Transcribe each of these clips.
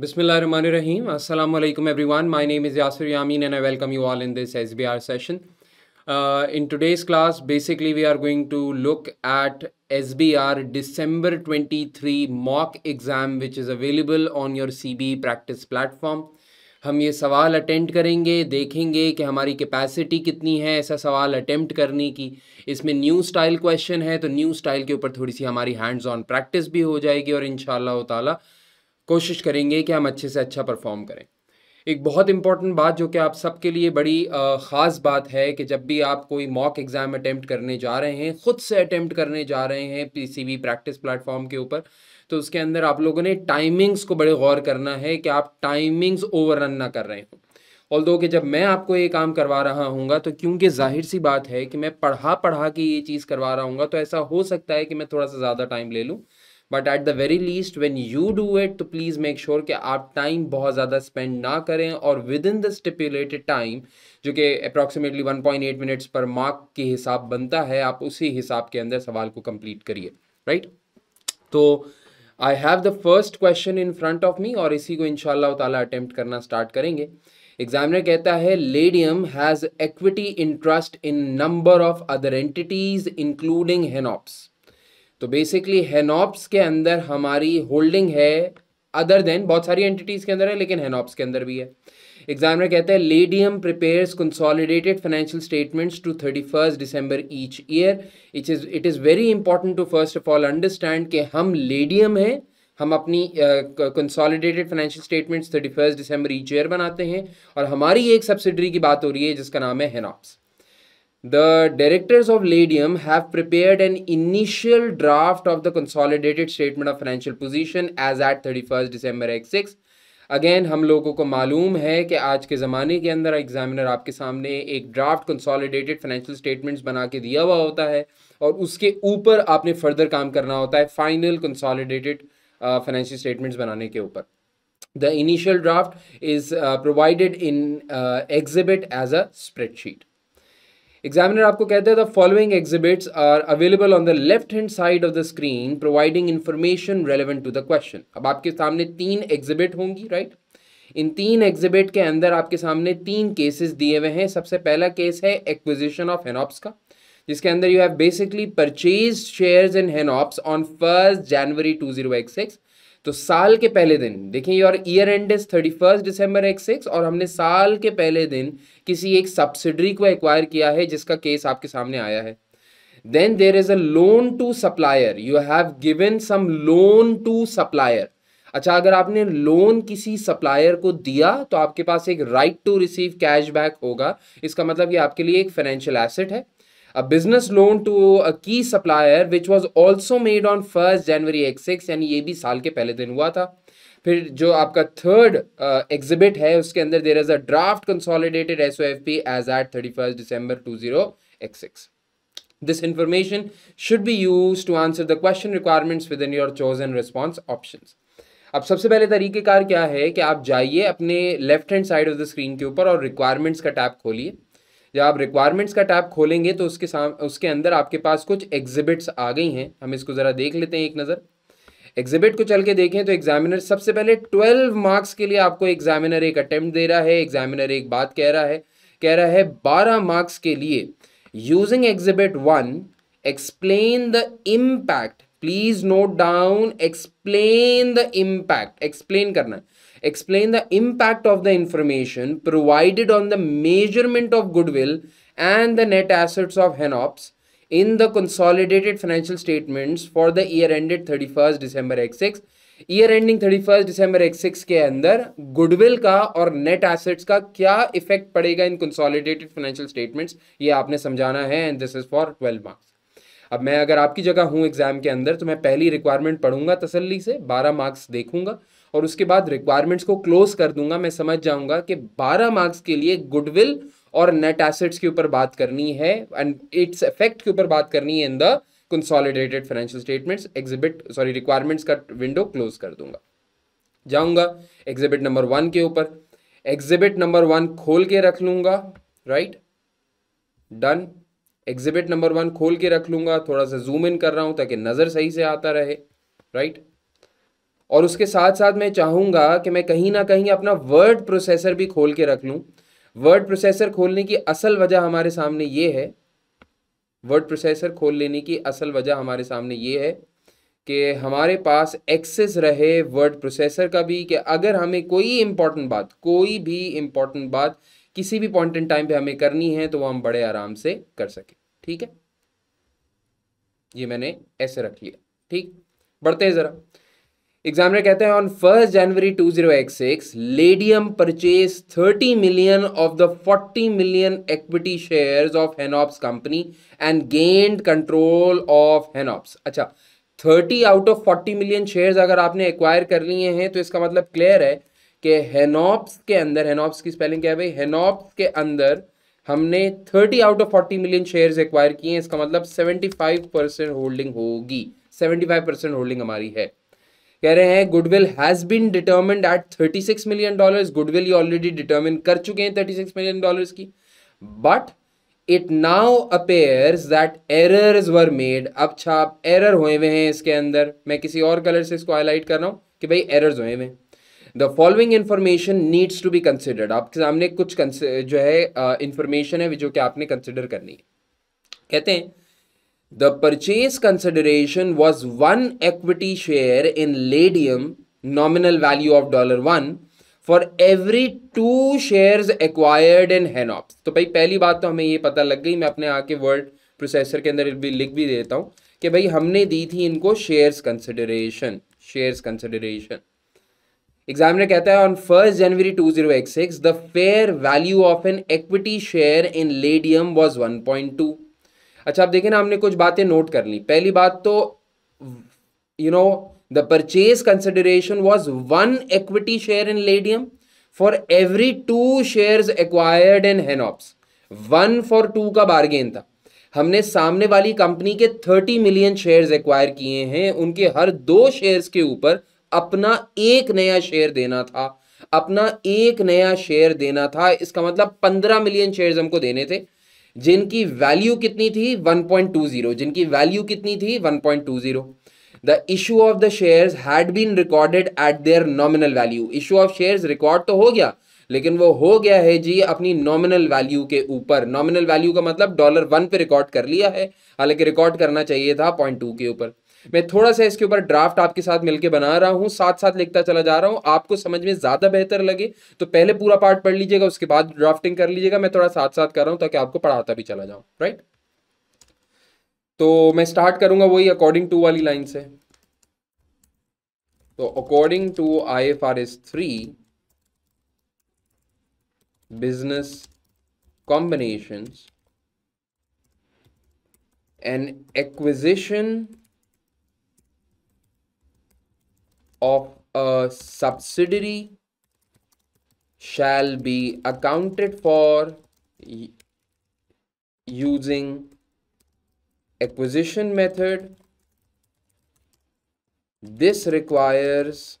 बिसमीम अल्लाम everyone my name is Yasir Yameen and I welcome you all in this S B R session in today's class basically we are going to look at S B R December twenty three mock exam which is available on your C B practice platform हम ये सवाल attend करेंगे देखेंगे कि हमारी capacity कितनी है ऐसा सवाल अटेम्प्ट करने की इसमें न्यू स्टाइल क्वेश्चन है तो न्यू स्टाइल के ऊपर थोड़ी सी हमारी हैंड्स ऑन प्रैक्टिस भी हो जाएगी और इन शाह कोशिश करेंगे कि हम अच्छे से अच्छा परफॉर्म करें एक बहुत इंपॉर्टेंट बात जो कि आप सबके लिए बड़ी ख़ास बात है कि जब भी आप कोई मॉक एग्ज़ाम अटैम्प्ट करने जा रहे हैं ख़ुद से अटैम्प्ट करने जा रहे हैं पीसीबी प्रैक्टिस प्लेटफॉर्म के ऊपर तो उसके अंदर आप लोगों ने टाइमिंग्स को बड़े गौर करना है कि आप टाइमिंग्स रन ना कर रहे हो ऑल दो कि जब मैं आपको ये काम करवा रहा हूँ तो क्योंकि जाहिर सी बात है कि मैं पढ़ा पढ़ा के ये चीज़ करवा रहा हूँ तो ऐसा हो सकता है कि मैं थोड़ा सा ज़्यादा टाइम ले लूँ but at the very least when you do it तो प्लीज़ मेक श्योर कि आप टाइम बहुत ज़्यादा स्पेंड ना करें और within the stipulated time जो कि अप्रॉक्सीमेटली 1.8 मिनट्स पर मार्क के हिसाब बनता है आप उसी हिसाब के अंदर सवाल को कंप्लीट करिए राइट तो I have the first question in front of me और इसी को इनशाला अटैम्प्ट करना स्टार्ट करेंगे एग्जामिनर कहता है Ladium has equity interest in number of other entities including Hanops तो बेसिकली हैनॉप्स के अंदर हमारी होल्डिंग है अदर देन बहुत सारी एंटिटीज़ के अंदर है लेकिन हैनॉप्स के अंदर भी है एग्जामिनर कहते हैं Ladium prepares consolidated financial statements to thirty first December each year it is it is very important to first of all understand कि हम लेडियम हैं हम अपनी consolidated financial statements thirty first December each year बनाते हैं और हमारी एक सब्सिडरी की बात हो रही है जिसका नाम है Hanops The directors of Ladium have prepared an initial draft of the consolidated statement of financial position as at 31st December X6. Again हम लोगों को मालूम है कि आज के ज़माने के अंदर एग्जामिनर आपके सामने एक ड्राफ्ट कंसोलिडेटेड फाइनेंशियल स्टेटमेंट्स बना के दिया हुआ होता है और उसके ऊपर आपने फर्दर काम करना होता है फाइनल कंसोलिडेटेड फाइनेंशियल स्टेटमेंट्स बनाने के ऊपर the initial draft is provided in exhibit as a spreadsheet examiner आपको कहते हैं the following exhibits are available on the left hand side of the screen providing information relevant to the question अब आपके सामने तीन एग्जिबिट होंगी right right? इन तीन exhibit के अंदर आपके सामने तीन केसेस दिए हुए हैं सबसे पहला केस है एक्विजिशन ऑफ हेनॉप्स का जिसके अंदर you have basically purchase shares in Hanops on first January two X तो साल के पहले दिन देखिए your year end is thirty first December X six और हमने साल के पहले दिन किसी एक सब्सिडरी को एक्वायर किया है जिसका केस आपके सामने आया है then there is a loan to supplier you have given some loan to supplier अच्छा अगर आपने लोन किसी सप्लायर को दिया तो आपके पास एक right to receive cash back होगा इसका मतलब ये आपके लिए एक फाइनेंशियल एसेट है a business loan to a key supplier which was also made on 1st January X6 यानी ये भी साल के पहले दिन हुआ था फिर जो आपका थर्ड एग्जिबिट uh, है उसके अंदर there is a draft consolidated S O F P as at thirty first December two zero x six This information should be used to answer the question requirements within your chosen response options. अब सबसे पहले तरीक़ेकार क्या है कि आप जाइए अपने left hand side of the screen के ऊपर और रिक्वायरमेंट्स का टैब खोलिए जब आप रिक्वायरमेंट्स का टैब खोलेंगे तो उसके साम उसके अंदर आपके पास कुछ एग्जिबिट्स आ गई हैं हम इसको ज़रा देख लेते हैं एक नज़र एग्जिबिट को चल के देखें तो एग्जामिनर सबसे पहले ट्वेल्व मार्क्स के लिए आपको एग्जामिनर एक अटैम्प्ट दे रहा है एग्जामिनर एक बात कह रहा है कह रहा है बारह मार्क्स के लिए using exhibit one explain the impact please note down explain the impact explain करना है explain the impact of the information provided on the measurement of goodwill and the net assets of Henops in the consolidated financial statements for the year ended 31st December X6 year ending thirty first December X six के अंदर goodwill का और net assets का क्या effect पड़ेगा इन consolidated financial statements ये आपने समझाना है and this is for twelve marks अब मैं अगर आपकी जगह हूँ एग्जाम के अंदर तो मैं पहली रिक्वायरमेंट पढ़ूंगा तसल्ली से बारह मार्क्स देखूंगा और उसके बाद रिक्वायरमेंट्स को क्लोज कर दूंगा मैं समझ जाऊंगा कि 12 मार्क्स के लिए गुडविल और नेट एसेट्स के ऊपर बात करनी है एंड इट्स इफेक्ट के ऊपर बात करनी है in the consolidated financial statements exhibit sorry requirements का विंडो क्लोज कर दूंगा जाऊंगा एग्जिबिट नंबर वन के ऊपर एग्जिबिट नंबर वन खोल के रख लूंगा right done exhibit number one खोल के रख लूंगा थोड़ा सा जूम इन कर रहा हूं ताकि नज़र सही से आता रहे राइट right? और उसके साथ साथ मैं चाहूँगा कि मैं कहीं ना कहीं अपना वर्ड प्रोसेसर भी खोल के रख लूँ वर्ड प्रोसेसर खोलने की असल वजह हमारे सामने ये है वर्ड प्रोसेसर खोल लेने की असल वजह हमारे सामने ये है कि हमारे पास एक्सेस रहे वर्ड प्रोसेसर का भी कि अगर हमें कोई इम्पॉर्टेंट बात कोई भी इम्पॉर्टेंट बात किसी भी पॉइंट इन टाइम पे हमें करनी है तो वो हम बड़े आराम से कर सकें ठीक है ये मैंने ऐसे रख लिया ठीक बढ़ते हैं ज़रा एग्जामिनर कहते हैं on first January six Ladium purchase thirty million of the forty million equity share of Hanops company and gained control of Hanops अच्छा thirty out of forty million shares अगर आपने एक्वायर कर लिए हैं तो इसका मतलब क्लियर है कि हेनॉप्स के अंदर हेनॉप्स की स्पेलिंग क्या है भाई हेनॉप्स के अंदर हमने thirty out of forty million shares acquire किए हैं इसका मतलब सेवेंटी फाइव परसेंट होल्डिंग होगी सेवेंटी फाइव परसेंट होल्डिंग हमारी है कह रहे हैं goodwill has been determined at thirty six million dollars goodwill ये ऑलरेडी डिटर्मिन कर चुके हैं थर्टी सिक्स मिलियन डॉलर्स की but it now appears that errors were made अब छाप एरर हुए हुए हैं इसके अंदर मैं किसी और कलर से इसको हाईलाइट कर रहा हूँ कि भाई एरर्स हुए हुए the following information needs to be considered आपके सामने कुछ जो है इंफॉर्मेशन uh, है जो कि आपने कंसिडर करनी है कहते हैं The purchase consideration was one equity share in Ladium, nominal value of one for every two share acquired in Hanops तो भाई पहली बात तो हमें ये पता लग गई मैं अपने आके वर्ड प्रोसेसर के अंदर भी लिख भी देता हूँ कि भाई हमने दी थी इनको shares consideration shares consideration examiner कहता है on first January two zero x six the fair value of an equity share in Ladium was one point two अच्छा आप देखें ना हमने कुछ बातें नोट कर ली पहली बात तो you know the purchase consideration was one equity share in Ladium for every two share acquired in Hanops one for two का बार्गेन था हमने सामने वाली कंपनी के थर्टी मिलियन शेयर्स एक्वायर किए हैं उनके हर दो शेयर्स के ऊपर अपना एक नया शेयर देना था अपना एक नया शेयर देना था इसका मतलब पंद्रह मिलियन शेयर्स हमको देने थे जिनकी वैल्यू कितनी थी 1.20 जिनकी वैल्यू कितनी थी 1.20 the issue of the shares had been recorded at their nominal value issue of shares record तो हो गया लेकिन वो हो गया है जी अपनी नॉमिनल वैल्यू के ऊपर नॉमिनल वैल्यू का मतलब डॉलर वन पे रिकॉर्ड कर लिया है हालांकि रिकॉर्ड करना चाहिए था पॉइंट टू के ऊपर मैं थोड़ा सा इसके ऊपर ड्राफ्ट आपके साथ मिलकर बना रहा हूँ साथ साथ लिखता चला जा रहा हूँ आपको समझ में ज़्यादा बेहतर लगे तो पहले पूरा पार्ट पढ़ लीजिएगा उसके बाद ड्राफ्टिंग कर लीजिएगा मैं थोड़ा साथ साथ कर रहा हूँ ताकि आपको पढ़ाता भी चला जाऊँ राइट तो मैं स्टार्ट करूंगा वही अकॉर्डिंग टू वाली लाइन से तो according to I F R S three business combination and acquisition of a subsidiary shall be accounted for using acquisition method this requires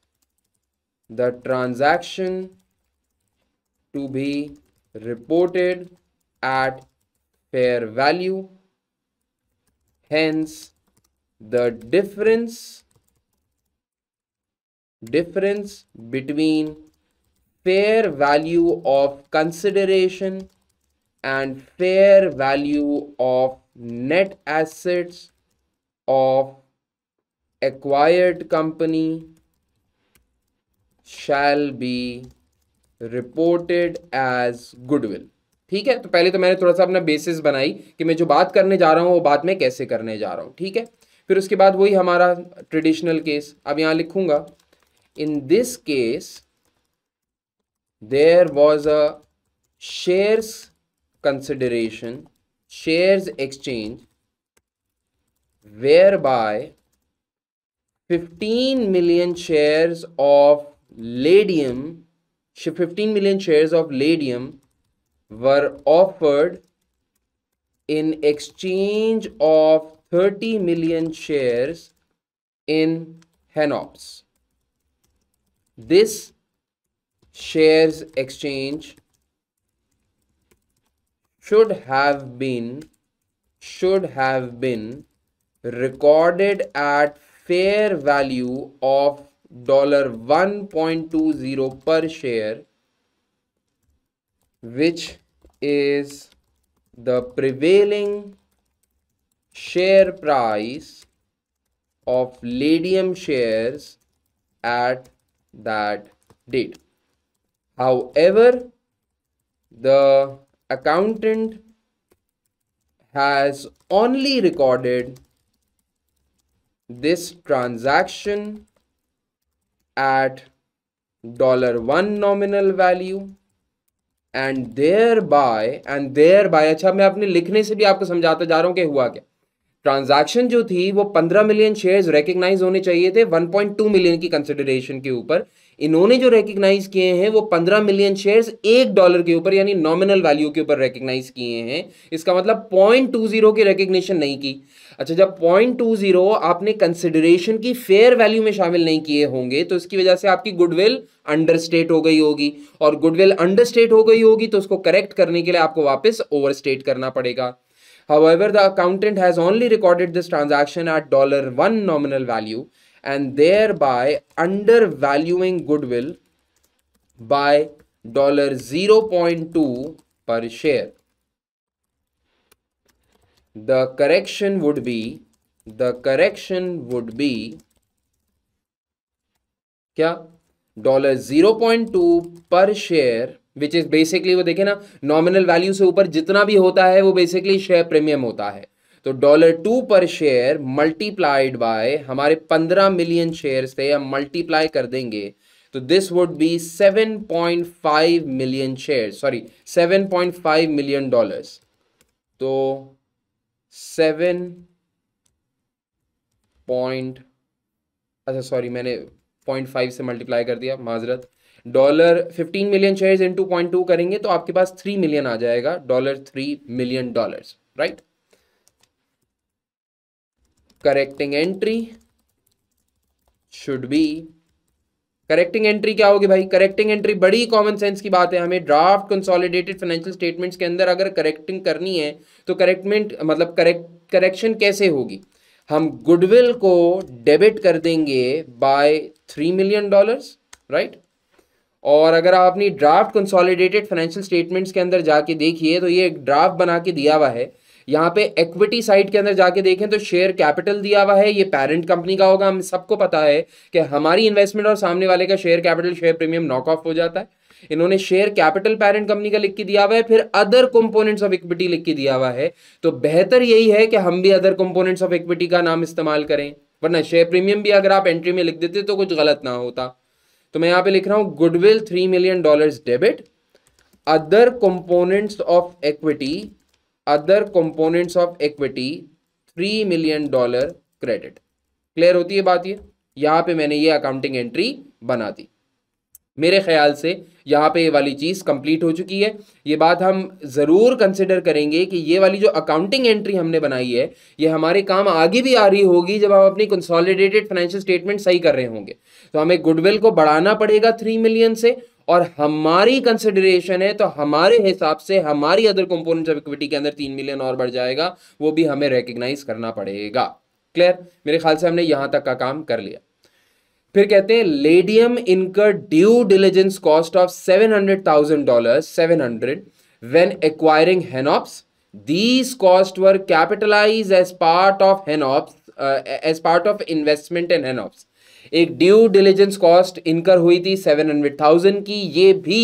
the transaction to be reported at fair value hence the difference difference between fair value of consideration and fair value of net assets of acquired company shall be reported as goodwill ठीक है तो पहले तो मैंने थोड़ा सा अपना basis बनाई कि मैं जो बात करने जा रहा हूँ वो बात मैं कैसे करने जा रहा हूँ ठीक है फिर उसके बाद वही हमारा ट्रेडिशनल केस अब यहाँ लिखूँगा in this case there was a shares consideration shares exchange whereby 15 million shares of Ladium 15 million shares of Ladium were offered in exchange of 30 million shares in Henops this shares exchange should have been should have been recorded at fair value of dollar 1.20 per share which is the prevailing share price of Ladium shares at that date. However, the accountant has only recorded this transaction at dollar 1 nominal value and thereby and thereby acha main apne likhne se bhi aapko samjhata ja raha hu ke hua kya transaction जो थी वो 15 million shares recognise होने चाहिए थे 1.2 million की consideration के ऊपर इन्होंने जो रिकग्नाइज किए हैं वो 15 मिलियन शेयर्स एक डॉलर के ऊपर यानी नॉमिनल वैल्यू के ऊपर रिकग्नाइज किए हैं इसका मतलब 0.20 की रिकग्निशन नहीं की अच्छा जब 0.20 आपने कंसिडरेशन की फेयर वैल्यू में शामिल नहीं किए होंगे तो इसकी वजह से आपकी गुडविल अंडरस्टेट हो गई होगी और गुडविल अंडरस्टेट हो गई होगी तो उसको करेक्ट करने के लिए आपको वापस ओवरस्टेट करना पड़ेगा However, the accountant has only recorded this transaction at $1 nominal value and thereby undervaluing goodwill by $0.2 per share. The correction would be, the correction would be, क्या $0.2 per share which is basically वो देखे ना nominal value से ऊपर जितना भी होता है वो बेसिकली शेयर प्रीमियम होता है तो dollar two per share multiplied by हमारे पंद्रह मिलियन शेयर से हम मल्टीप्लाई कर देंगे तो this would be seven point five million share sorry seven point five million dollar तो सेवन पॉइंट अच्छा सॉरी मैंने पॉइंट फाइव से मल्टीप्लाई कर दिया माजरत dollar fifteen million share two point two करेंगे तो आपके पास थ्री मिलियन आ जाएगा dollar three million dollar right correcting entry should be correcting entry क्या होगी भाई करेक्टिंग एंट्री बड़ी कॉमन सेंस की बात है हमें ड्राफ्ट कंसोलिडेटेड फाइनेंशियल स्टेटमेंट्स के अंदर अगर करेक्टिंग करनी है तो करेक्टमेंट मतलब करेक्ट करेक्शन कैसे होगी हम गुडविल को डेबिट कर देंगे by three million dollars right और अगर आप अपनी ड्राफ्ट कंसोलिडेटेड फाइनेंशियल स्टेटमेंट्स के अंदर जाके देखिए तो ये एक ड्राफ्ट बना के दिया हुआ है यहाँ पे इक्विटी साइड के अंदर जाके देखें तो शेयर कैपिटल दिया हुआ है ये पेरेंट कंपनी का होगा हम सबको पता है कि हमारी इन्वेस्टमेंट और सामने वाले का share capital share premium knock off हो जाता है इन्होंने शेयर कैपिटल पेरेंट कंपनी का लिख के दिया हुआ है फिर अदर कंपोनेंट्स ऑफ इक्विटी लिख के दिया हुआ है तो बेहतर यही है कि हम भी अदर कंपोनेंट्स ऑफ इक्विटी का नाम इस्तेमाल करें वरना शेयर प्रीमियम भी अगर आप एंट्री में लिख देते तो कुछ गलत ना होता तो मैं यहाँ पे लिख रहा हूँ goodwill three million dollars debit other components of equity other components of equity three million dollar credit clear होती है बात ये यहां पे मैंने ये अकाउंटिंग एंट्री बना दी मेरे ख्याल से यहाँ पे ये वाली चीज़ कंप्लीट हो चुकी है ये बात हम ज़रूर कंसिडर करेंगे कि ये वाली जो अकाउंटिंग एंट्री हमने बनाई है ये हमारे काम आगे भी आ रही होगी जब हम अपनी कंसोलिडेटेड फाइनेंशियल स्टेटमेंट सही कर रहे होंगे तो हमें गुडविल को बढ़ाना पड़ेगा थ्री मिलियन से और हमारी कंसिडरेशन है तो हमारे हिसाब से हमारी अदर कंपोनेंट्स ऑफ इक्विटी के अंदर तीन मिलियन और बढ़ जाएगा वो भी हमें रिकग्नाइज करना पड़ेगा क्लियर मेरे ख्याल से हमने यहाँ तक का काम कर लिया फिर कहते हैं Ladium incur due diligence cost of seven hundred thousand dollar seven hundred when acquiring Hanops these cost were capitalise as part of Hanops as part of investment in Hanops एक ड्यू डिलीजेंस कॉस्ट इनकर हुई थी seven hundred thousand की ये भी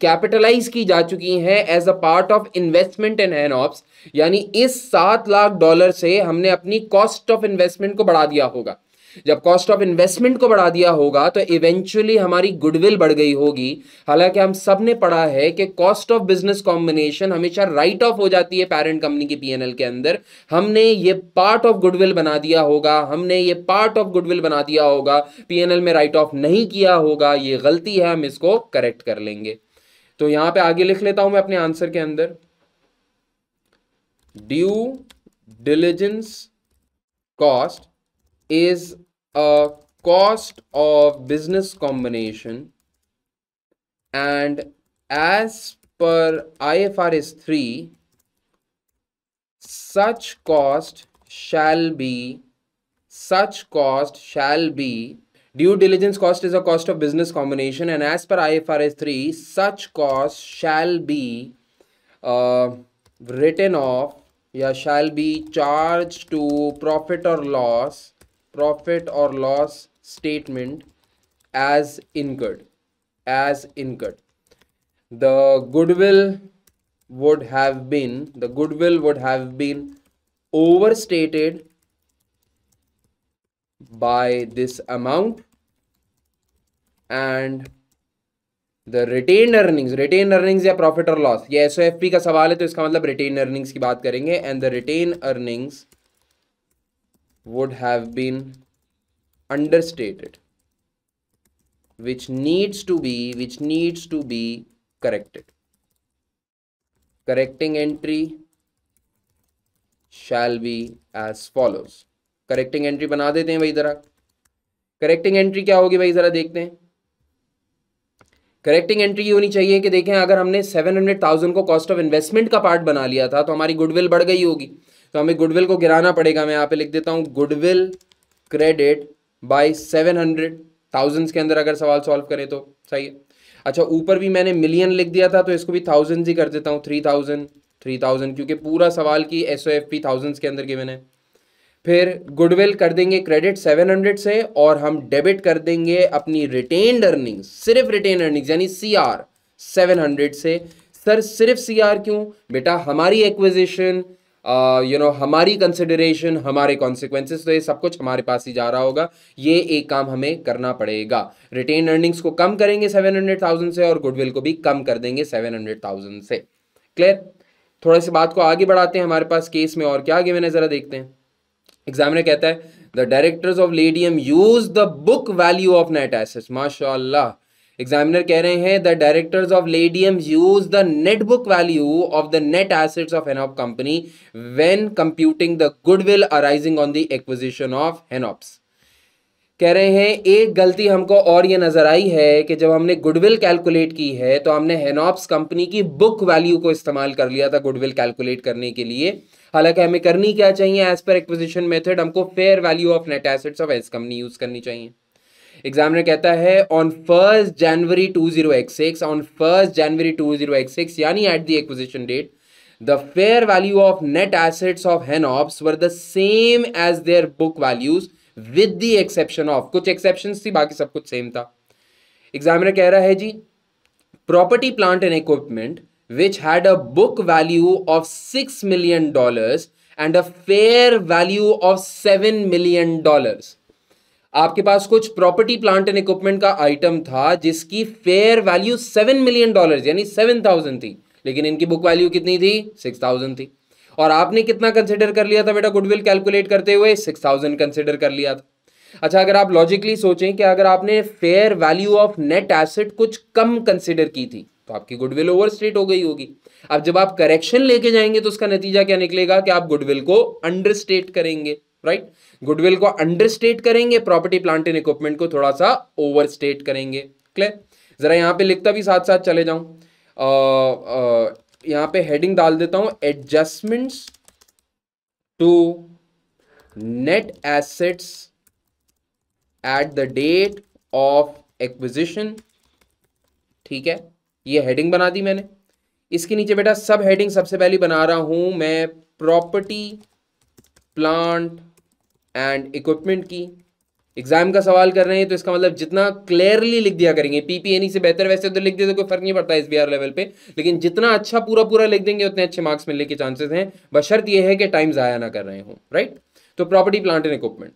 capitalise की जा चुकी है as a part of investment in Hanops यानी इस सात लाख डॉलर से हमने अपनी कॉस्ट ऑफ इन्वेस्टमेंट को बढ़ा दिया होगा जब कॉस्ट ऑफ इन्वेस्टमेंट को बढ़ा दिया होगा तो इवेंचुअली हमारी गुडविल बढ़ गई होगी हालांकि हम सब ने पढ़ा है कि कॉस्ट ऑफ बिजनेस कॉम्बिनेशन हमेशा राइट ऑफ हो जाती है पेरेंट कंपनी की पीएनएल के अंदर हमने ये पार्ट ऑफ गुडविल बना दिया होगा हमने ये पार्ट ऑफ गुडविल बना दिया होगा पीएनएल में राइट ऑफ नहीं किया होगा ये गलती है हम इसको करेक्ट कर लेंगे तो यहां पे आगे लिख लेता हूं मैं अपने आंसर के अंदर due diligence cost is a cost of business combination and as per IFRS 3 such cost shall be such cost shall be due diligence cost is a cost of business combination and as per IFRS 3 such cost shall be uh, written off yeah, shall be charged to profit or loss profit or loss statement as incurred as incurred the goodwill would have been the goodwill would have been overstated by this amount and the retained earnings retained earnings ya profit or loss ye sofp ka sawal hai to iska matlab retained earnings ki baat karenge and the retained earnings would have been understated which needs to be which needs to be corrected correcting entry shall be as follows correcting entry bana dete hain bhai zara correcting entry kya hogi bhai zara dekhte hain correcting entry ये होनी चाहिए कि देखें अगर हमने seven hundred thousand को cost of investment का part बना लिया था तो हमारी गुडविल बढ़ गई होगी तो हमें गुडविल को गिराना पड़ेगा मैं यहाँ पे लिख देता हूँ goodwill credit by seven hundred thousands के अंदर अगर सवाल सॉल्व करें तो सही है अच्छा ऊपर भी मैंने मिलियन लिख दिया था तो इसको भी थाउजेंड ही कर देता हूँ थ्री थाउजेंड थ्री थाउजेंड क्योंकि पूरा सवाल की S O F P thousands के अंदर गिवन है फिर गुडविल कर देंगे क्रेडिट सेवन हंड्रेड से और हम डेबिट कर देंगे अपनी रिटेन अर्निंग सिर्फ रिटेन अर्निंग यानी सी आर सेवन हंड्रेड से सर सिर्फ सी आर क्यों बेटा हमारी एक्विजिशन यू नो हमारी कंसिडरेशन हमारे कॉन्सिक्वेंसेस तो ये सब कुछ हमारे पास ही जा रहा होगा ये एक काम हमें करना पड़ेगा रिटेन अर्निंग्स को कम करेंगे सेवन हंड्रेड थाउजेंड से और गुडविल को भी कम कर देंगे सेवन हंड्रेड थाउजेंड से क्लियर थोड़ा सी बात को आगे बढ़ाते हैं हमारे पास केस में और क्या गिवन है ज़रा देखते हैं एग्जामिनर कहता है the directors of Ladium use the book value of net एसेस माशा एग्जामिनर कह रहे हैं the directors of Ladium use the net book value of the net assets of Hanop company when computing the goodwill arising on the acquisition of Hanops कह रहे हैं एक गलती हमको और ये नज़र आई है कि जब हमने गुडविल कैलकुलेट की है तो हमने हेनॉप्स कंपनी की बुक वैल्यू को इस्तेमाल कर लिया था गुडविल कैलकुलेट करने के लिए हालांकि हमें करनी क्या चाहिए एज पर एक्विजिशन मेथड हमको fair value of net assets of S company use करनी चाहिए एग्जामिनर कहता है on first January two zero x six on first January two zero x six यानी at the acquisition date the fair value of net assets of Hanops were the same as their book values with the exception of कुछ exception थी बाकी सब कुछ same था examiner कह रहा है जी property plant and equipment which had a book value of six million dollars and a fair value of seven million dollars आपके पास कुछ प्रॉपर्टी प्लांट एंड इक्विपमेंट का आइटम था जिसकी fair value seven million dollar यानी seven thousand थी लेकिन इनकी बुक वैल्यू कितनी थी सिक्स थाउजेंड थी और आपने कितना कंसिडर कर लिया था बेटा गुडविल कैलकुलेट करते हुए सिक्स थाउजेंड कंसिडर कर लिया था अच्छा अगर आप लॉजिकली सोचें कि अगर आपने fair value of net asset कुछ कम कंसिडर की थी तो आपकी गुडविल ओवर स्टेट हो गई होगी अब जब आप करेक्शन लेके जाएंगे तो उसका नतीजा क्या निकलेगा कि आप गुडविल को अंडर स्टेट करेंगे राइट गुडविल को अंडरस्टेट करेंगे प्रॉपर्टी प्लांट एंड इक्विपमेंट को थोड़ा सा ओवरस्टेट करेंगे क्लियर जरा यहां पे लिखता भी साथ साथ चले जाऊं यहां पे हेडिंग डाल देता हूं adjustments to net assets at the date of acquisition ठीक है ये हेडिंग बना दी मैंने इसके नीचे बेटा सब हेडिंग सबसे पहली बना रहा हूं मैं प्रॉपर्टी प्लांट एंड इक्विपमेंट की एग्जाम का सवाल कर रहे हैं तो इसका मतलब जितना क्लियरली लिख दिया करेंगे पीपीएनई e से बेहतर वैसे तो लिख दे तो कोई फर्क नहीं पड़ता एस लेवल पे लेकिन जितना अच्छा पूरा पूरा लिख देंगे उतने अच्छे मार्क्स मिलने के चांसेस हैं बशर्त यह है कि टाइम ज़ाया ना कर रहे हों राइट तो प्रॉपर्टी प्लांट एंड इक्विपमेंट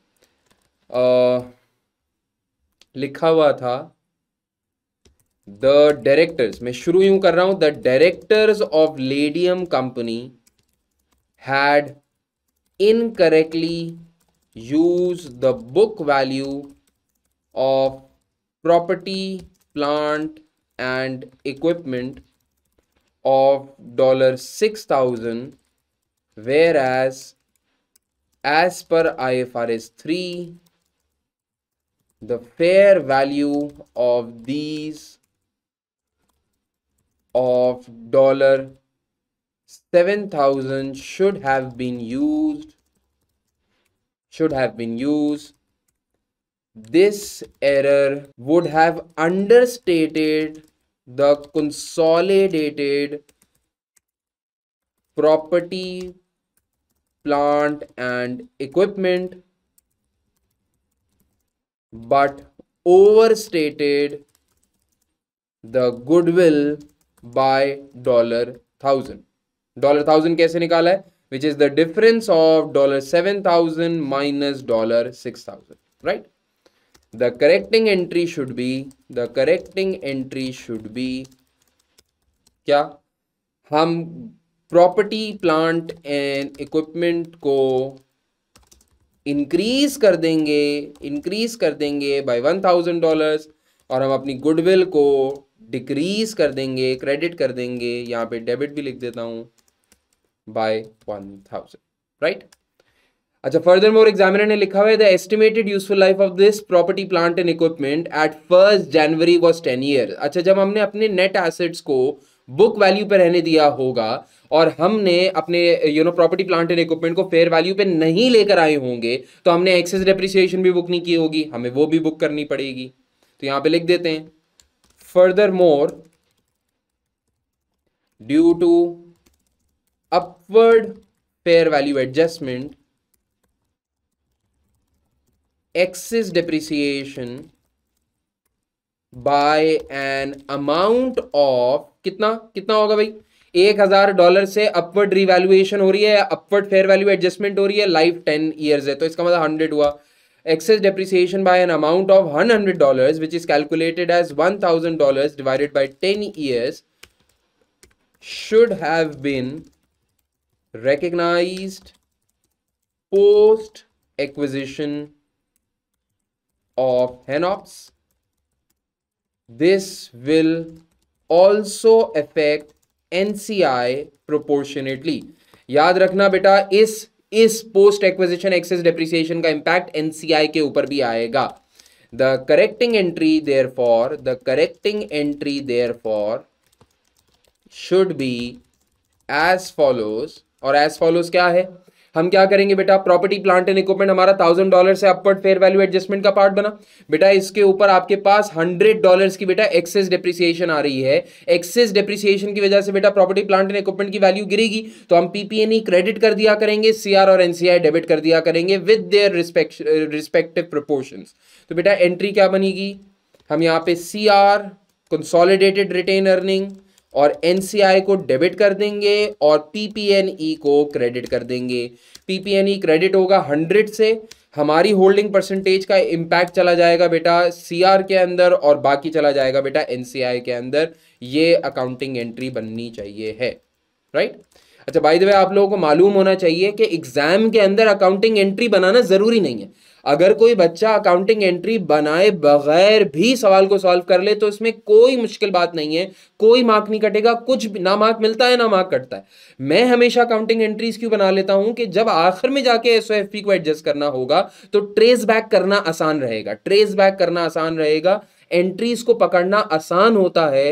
लिखा हुआ था द डायरेक्टर्स मैं शुरू यूं कर रहा हूं the directors of Ladium company had incorrectly use the book value of property plant and equipment of dollar 6000 whereas as per IFRS 3 the fair value of these of dollar 7000 should have been used should have been used. This error would have understated the consolidated property, plant and equipment but overstated the goodwill by dollar thousand Dollar thousand. कैसे निकाला है the difference of dollar seven thousand minus dollar six thousand right the correcting entry should be the correcting entry should be क्या हम property plant and equipment को increase कर देंगे increase कर देंगे बाय वन थाउजेंड डॉलर्स और हम अपनी गुडविल को डिक्रीज कर देंगे क्रेडिट कर देंगे यहाँ पे डेबिट भी लिख देता हूँ by 1000 right अच्छा फर्दर मोर एग्जामिनर ने लिखा हुआ है the estimated useful life of this property plant and equipment at first January was ten year अच्छा जब हमने अपने नेट एसेट्स को बुक वैल्यू पर रहने दिया होगा और हमने अपने you know property plant and equipment को फेयर वैल्यू पे नहीं लेकर आए होंगे तो हमने एक्सेस डेप्रिसिएशन भी बुक नहीं की होगी हमें वो भी बुक करनी पड़ेगी तो यहां पे लिख देते हैं furthermore due to upward fair value adjustment excess depreciation by an amount of कितना कितना होगा भाई एक हजार डॉलर से अपवर्ड रिवैल्यूएशन हो रही है अपवर्ड फेयर वैल्यू एडजस्टमेंट हो रही है लाइफ टेन ईयर्स है तो इसका मतलब हंड्रेड हुआ excess depreciation by an amount of one hundred dollar which is calculated as one thousand dollar divided by ten years should have been recognized post acquisition of Henops. This will also affect NCI proportionately. याद रखना बेटा इस इस post acquisition excess depreciation का impact NCI के ऊपर भी आएगा the correcting entry therefore the correcting entry therefore should be as follows और एज फॉलोज क्या है हम क्या करेंगे बेटा प्रॉपर्टी प्लांट एंड इक्विपमेंट हमारा थाउजेंड डॉलर से अपवर्ड फेयर वैल्यू एडजस्टमेंट का पार्ट बना बेटा इसके ऊपर आपके पास हंड्रेड डॉलर की बेटा एक्सेस डेप्रिसिएशन आ रही है एक्सेस डेप्रिसिएशन की वजह से बेटा प्रॉपर्टी प्लांट एंड इक्विपमेंट की वैल्यू गिरेगी तो हम पीपीएनई क्रेडिट e कर दिया करेंगे सीआर और एनसीआई डेबिट कर दिया करेंगे विद देयर रिस्पेक्टिव प्रोपोर्शन तो बेटा एंट्री क्या बनेगी हम यहाँ पे C R consolidated retained earning और एन को डेबिट कर देंगे और पी e को क्रेडिट कर देंगे पी क्रेडिट e होगा हंड्रेड से हमारी होल्डिंग परसेंटेज का इम्पैक्ट चला जाएगा बेटा सीआर के अंदर और बाकी चला जाएगा बेटा एनसीआई के अंदर ये अकाउंटिंग एंट्री बननी चाहिए है राइट अच्छा बाय द वे आप लोगों को मालूम होना चाहिए कि एग्जाम के अंदर अकाउंटिंग एंट्री बनाना ज़रूरी नहीं है अगर कोई बच्चा अकाउंटिंग एंट्री बनाए बगैर भी सवाल को सॉल्व कर ले तो इसमें कोई मुश्किल बात नहीं है कोई मार्क नहीं कटेगा कुछ ना मार्क मिलता है ना मार्क कटता है मैं हमेशा अकाउंटिंग एंट्रीज क्यों बना लेता हूं कि जब आखिर में जाके एस को एडजस्ट करना होगा तो ट्रेस बैक करना आसान रहेगा ट्रेस बैक करना आसान रहेगा एंट्रीज को पकड़ना आसान होता है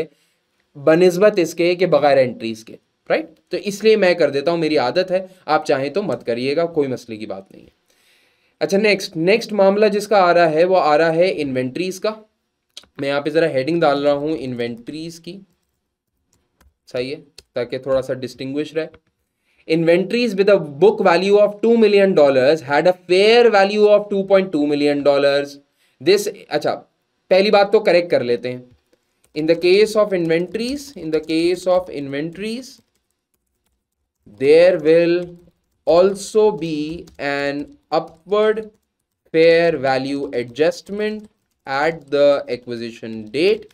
बनस्बत इसके के बगैर एंट्रीज के राइट तो इसलिए मैं कर देता हूं मेरी आदत है आप चाहें तो मत करिएगा कोई मसले की बात नहीं है अच्छा नेक्स्ट नेक्स्ट मामला जिसका आ रहा है वो आ रहा है इन्वेंट्रीज का मैं यहाँ पे ज़रा हेडिंग डाल रहा हूँ इन्वेंट्रीज की सही है ताकि थोड़ा सा डिस्टिंग्विश रहे inventories inventories with a book value of 2 million dollars fair value of two point two million dollars this अच्छा पहली बात तो करेक्ट कर लेते हैं in the case of inventories in the case of inventories there will also be an upward fair value adjustment at the acquisition date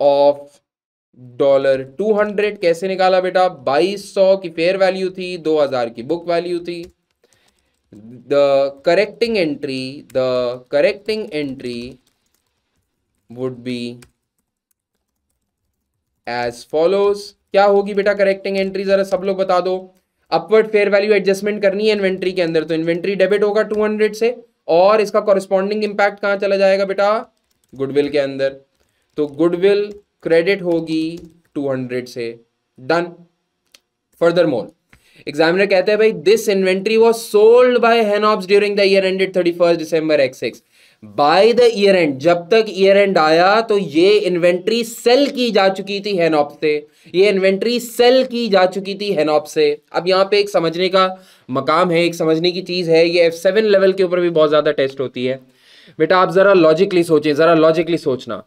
of dollar two hundred कैसे निकाला बेटा बाईस सौ की फेयर वैल्यू थी दो हजार की बुक वैल्यू थी the correcting entry the correcting entry would be as follows क्या होगी बेटा करेक्टिंग एंट्री जरा सब लोग बता दो अपवर्ड फेयर वैल्यू एडजस्टमेंट करनी है इन्वेंट्री के अंदर तो इन्वेंट्री डेबिट होगा टू हंड्रेड से और इसका कॉरेस्पॉन्डिंग इम्पैक्ट कहाँ चला जाएगा बेटा गुडविल के अंदर तो गुडविल क्रेडिट होगी टू हंड्रेड से डन फर्दर मोर एग्जामिनर कहते हैं भाई this inventory was sold by Hanops during the year ended thirty first December x X by the year end जब तक ईयर एंड आया तो ये इन्वेंट्री सेल की जा चुकी थी हैनॉप से ये इन्वेंट्री सेल की जा चुकी थी हैनॉप से अब यहाँ पे एक समझने का मकाम है एक समझने की चीज़ है ये एफ सेवन लेवल के ऊपर भी बहुत ज़्यादा टेस्ट होती है बेटा आप ज़रा लॉजिकली सोचें ज़रा लॉजिकली सोचना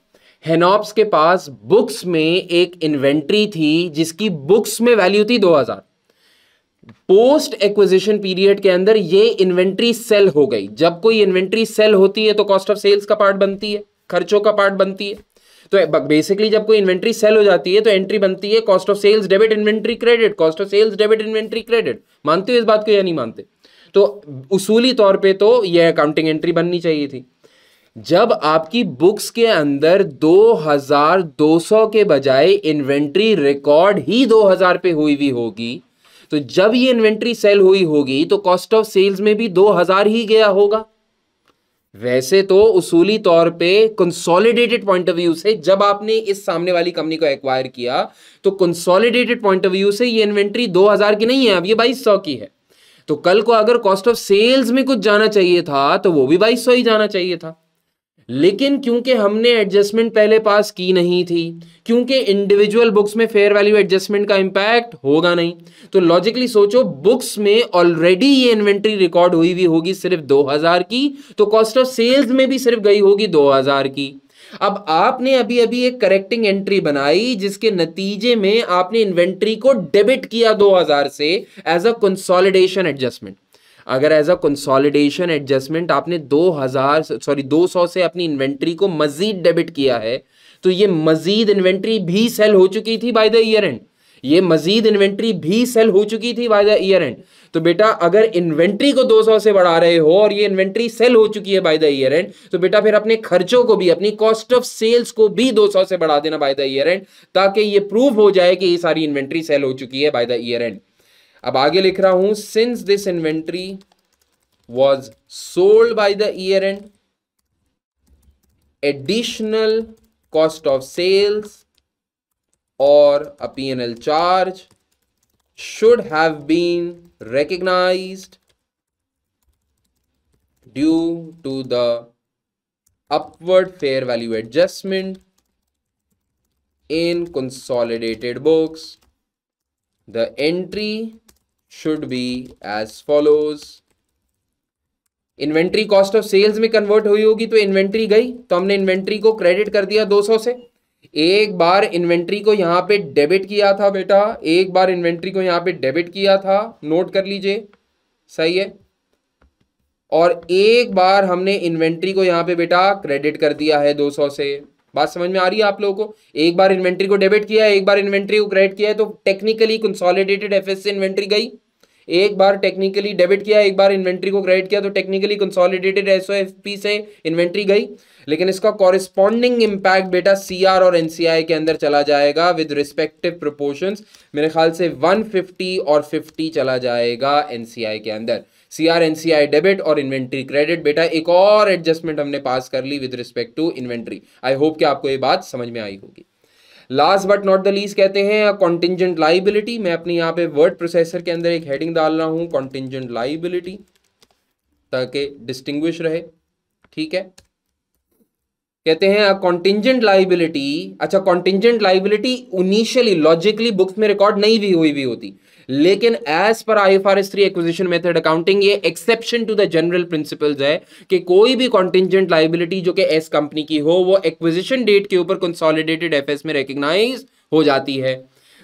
हैनॉप्स के पास बुक्स में एक इन्वेंट्री थी जिसकी बुक्स में वैल्यू थी दो हज़ार पोस्ट एक्विजिशन पीरियड के अंदर ये इन्वेंट्री सेल हो गई जब कोई इन्वेंट्री सेल होती है तो कॉस्ट ऑफ सेल्स का पार्ट बनती है खर्चों का पार्ट बनती है तो बेसिकली जब कोई इन्वेंट्री सेल हो जाती है तो एंट्री बनती है cost of sales debit inventory credit cost of sales debit inventory credit मानते हो इस बात को या नहीं मानते तो उसूली तौर पे तो यह अकाउंटिंग एंट्री बननी चाहिए थी जब आपकी बुक्स के अंदर 2200 के बजाय इन्वेंट्री रिकॉर्ड ही 2000 पे हुई हुई होगी तो जब ये इन्वेंट्री सेल हुई होगी तो कॉस्ट ऑफ सेल्स में भी दो हजार ही गया होगा वैसे तो उसूली तौर पे कंसोलिडेटेड पॉइंट ऑफ व्यू से जब आपने इस सामने वाली कंपनी को एक्वायर किया तो कंसोलिडेटेड पॉइंट ऑफ व्यू से ये इन्वेंट्री 2000 की नहीं है अब ये 2200 की है तो कल को अगर कॉस्ट ऑफ सेल्स में कुछ जाना चाहिए था तो वो भी 2200 ही जाना चाहिए था लेकिन क्योंकि हमने एडजस्टमेंट पहले पास की नहीं थी क्योंकि इंडिविजुअल बुक्स में फेयर वैल्यू एडजस्टमेंट का इंपैक्ट होगा नहीं तो लॉजिकली सोचो बुक्स में ऑलरेडी ये इन्वेंट्री रिकॉर्ड हुई हुई होगी सिर्फ 2000 की तो कॉस्ट ऑफ सेल्स में भी सिर्फ गई होगी 2000 की अब आपने अभी अभी एक करेक्टिंग एंट्री बनाई जिसके नतीजे में आपने इन्वेंट्री को डेबिट किया दो से एज अ कंसॉलिडेशन एडजस्टमेंट अगर एज अ कंसोलिडेशन एडजस्टमेंट आपने 2000 सॉरी 200 से अपनी इन्वेंट्री को मजीद डेबिट किया है तो ये मजीद इन्वेंट्री भी सेल हो चुकी थी बाय द ईयर एंड ये मजीद इन्वेंट्री भी सेल हो चुकी थी बाय द ईयर एंड तो बेटा अगर इन्वेंट्री को 200 से बढ़ा रहे हो और ये इन्वेंट्री सेल हो चुकी है बाय द ईयर एंड तो बेटा फिर अपने खर्चों को भी अपनी कॉस्ट ऑफ सेल्स को भी 200 से बढ़ा देना बाय द ईयर एंड ताकि ये प्रूव हो जाए कि ये सारी इन्वेंट्री सेल हो चुकी है बाय द ईयर एंड अब आगे लिख रहा हूं since this inventory was sold by the year end additional cost of sales और a P N L charge should have been recognise due to the upward fair value adjustment in consolidated books the entry should be as follows inventory cost of sales में convert हुई होगी तो inventory गई तो हमने inventory को credit कर दिया 200 से एक बार इन्वेंट्री को यहाँ पे डेबिट किया था बेटा एक बार इन्वेंट्री को यहाँ पे डेबिट किया था नोट कर लीजिए सही है और एक बार हमने इन्वेंट्री को यहाँ पे बेटा क्रेडिट कर दिया है 200 से बात समझ में आ रही है आप लोगों को एक बार इन्वेंट्री को डेबिट किया है एक बार इन्वेंट्री को क्रेडिट किया है तो टेक्निकली कंसोलिडेटेड एफ से इन्वेंट्री गई एक बार टेक्निकली डेबिट किया एक बार इन्वेंट्री को क्रेडिट किया तो टेक्निकली कंसोलिडेटेड एस से इन्वेंट्री गई लेकिन इसका कॉरिस्पॉन्डिंग इम्पैक्ट बेटा सी और एन के अंदर चला जाएगा विद रिस्पेक्टिव प्रपोर्शन मेरे ख्याल से वन और फिफ्टी चला जाएगा एन के अंदर C R N C I debit और इन्वेंट्री क्रेडिट बेटा एक और एडजस्टमेंट हमने पास कर ली with respect to inventory I hope कि आपको ये बात समझ में आई होगी last but not the least कहते हैं कॉन्टिजेंट लाइबिलिटी मैं अपने यहाँ पे वर्ड प्रोसेसर के अंदर एक हेडिंग डाल रहा हूँ कॉन्टिजेंट लाइबिलिटी ताकि डिस्टिंग्विश रहे ठीक है कहते हैं कॉन्टिजेंट लाइबिलिटी अच्छा contingent liability initially logically books में रिकॉर्ड नहीं भी हुई भी होती लेकिन एज पर I F R S three acquisition method accounting ये exception to the general principles है कि कोई भी कॉन्टिजेंट लाइबिलिटी जो कि एस कंपनी की हो वो एक्विजिशन डेट के ऊपर कंसोलिडेटेड एफ में रिकग्नाइज हो जाती है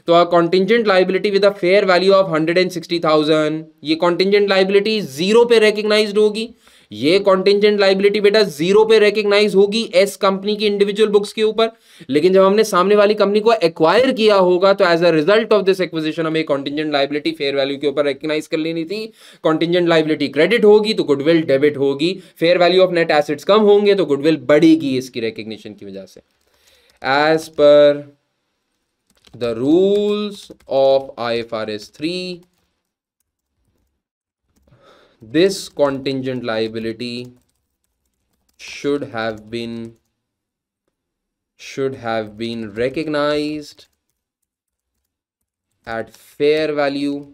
तो contingent liability with a fair value of hundred and sixty thousand ये कॉन्टिजेंट लाइबिलिटी जीरो पे रिकग्नाइज होगी ये कॉन्टेंजेंट लाइबिलिटी बेटा जीरो पे रिकग्नाइज होगी एस कंपनी की इंडिविजुअल बुक्स के ऊपर लेकिन जब हमने सामने वाली कंपनी को एक्वायर किया होगा तो as a result of this acquisition हमें कॉन्टेंजेंट लाइबिलिटी फेयर वैल्यू के ऊपर रिकग्नाइज कर लेनी थी कॉन्टेंजेंट लाइबिलिटी क्रेडिट होगी तो गुडविल डेबिट होगी fair value of net assets कम होंगे तो गुडविल बढ़ेगी इसकी रिकग्निशन की वजह से एज पर the rules of I F R S three this contingent liability should have been should have been recognized at fair value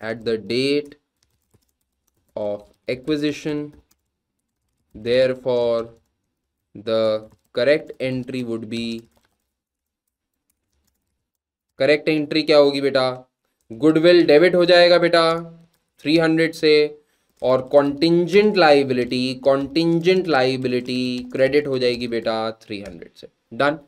at the date of acquisition therefore the correct entry would be correct entry क्या होगी बेटा goodwill debit हो जाएगा बेटा three hundred से और contingent liability contingent liability credit हो जाएगी बेटा थ्री हंड्रेड से डन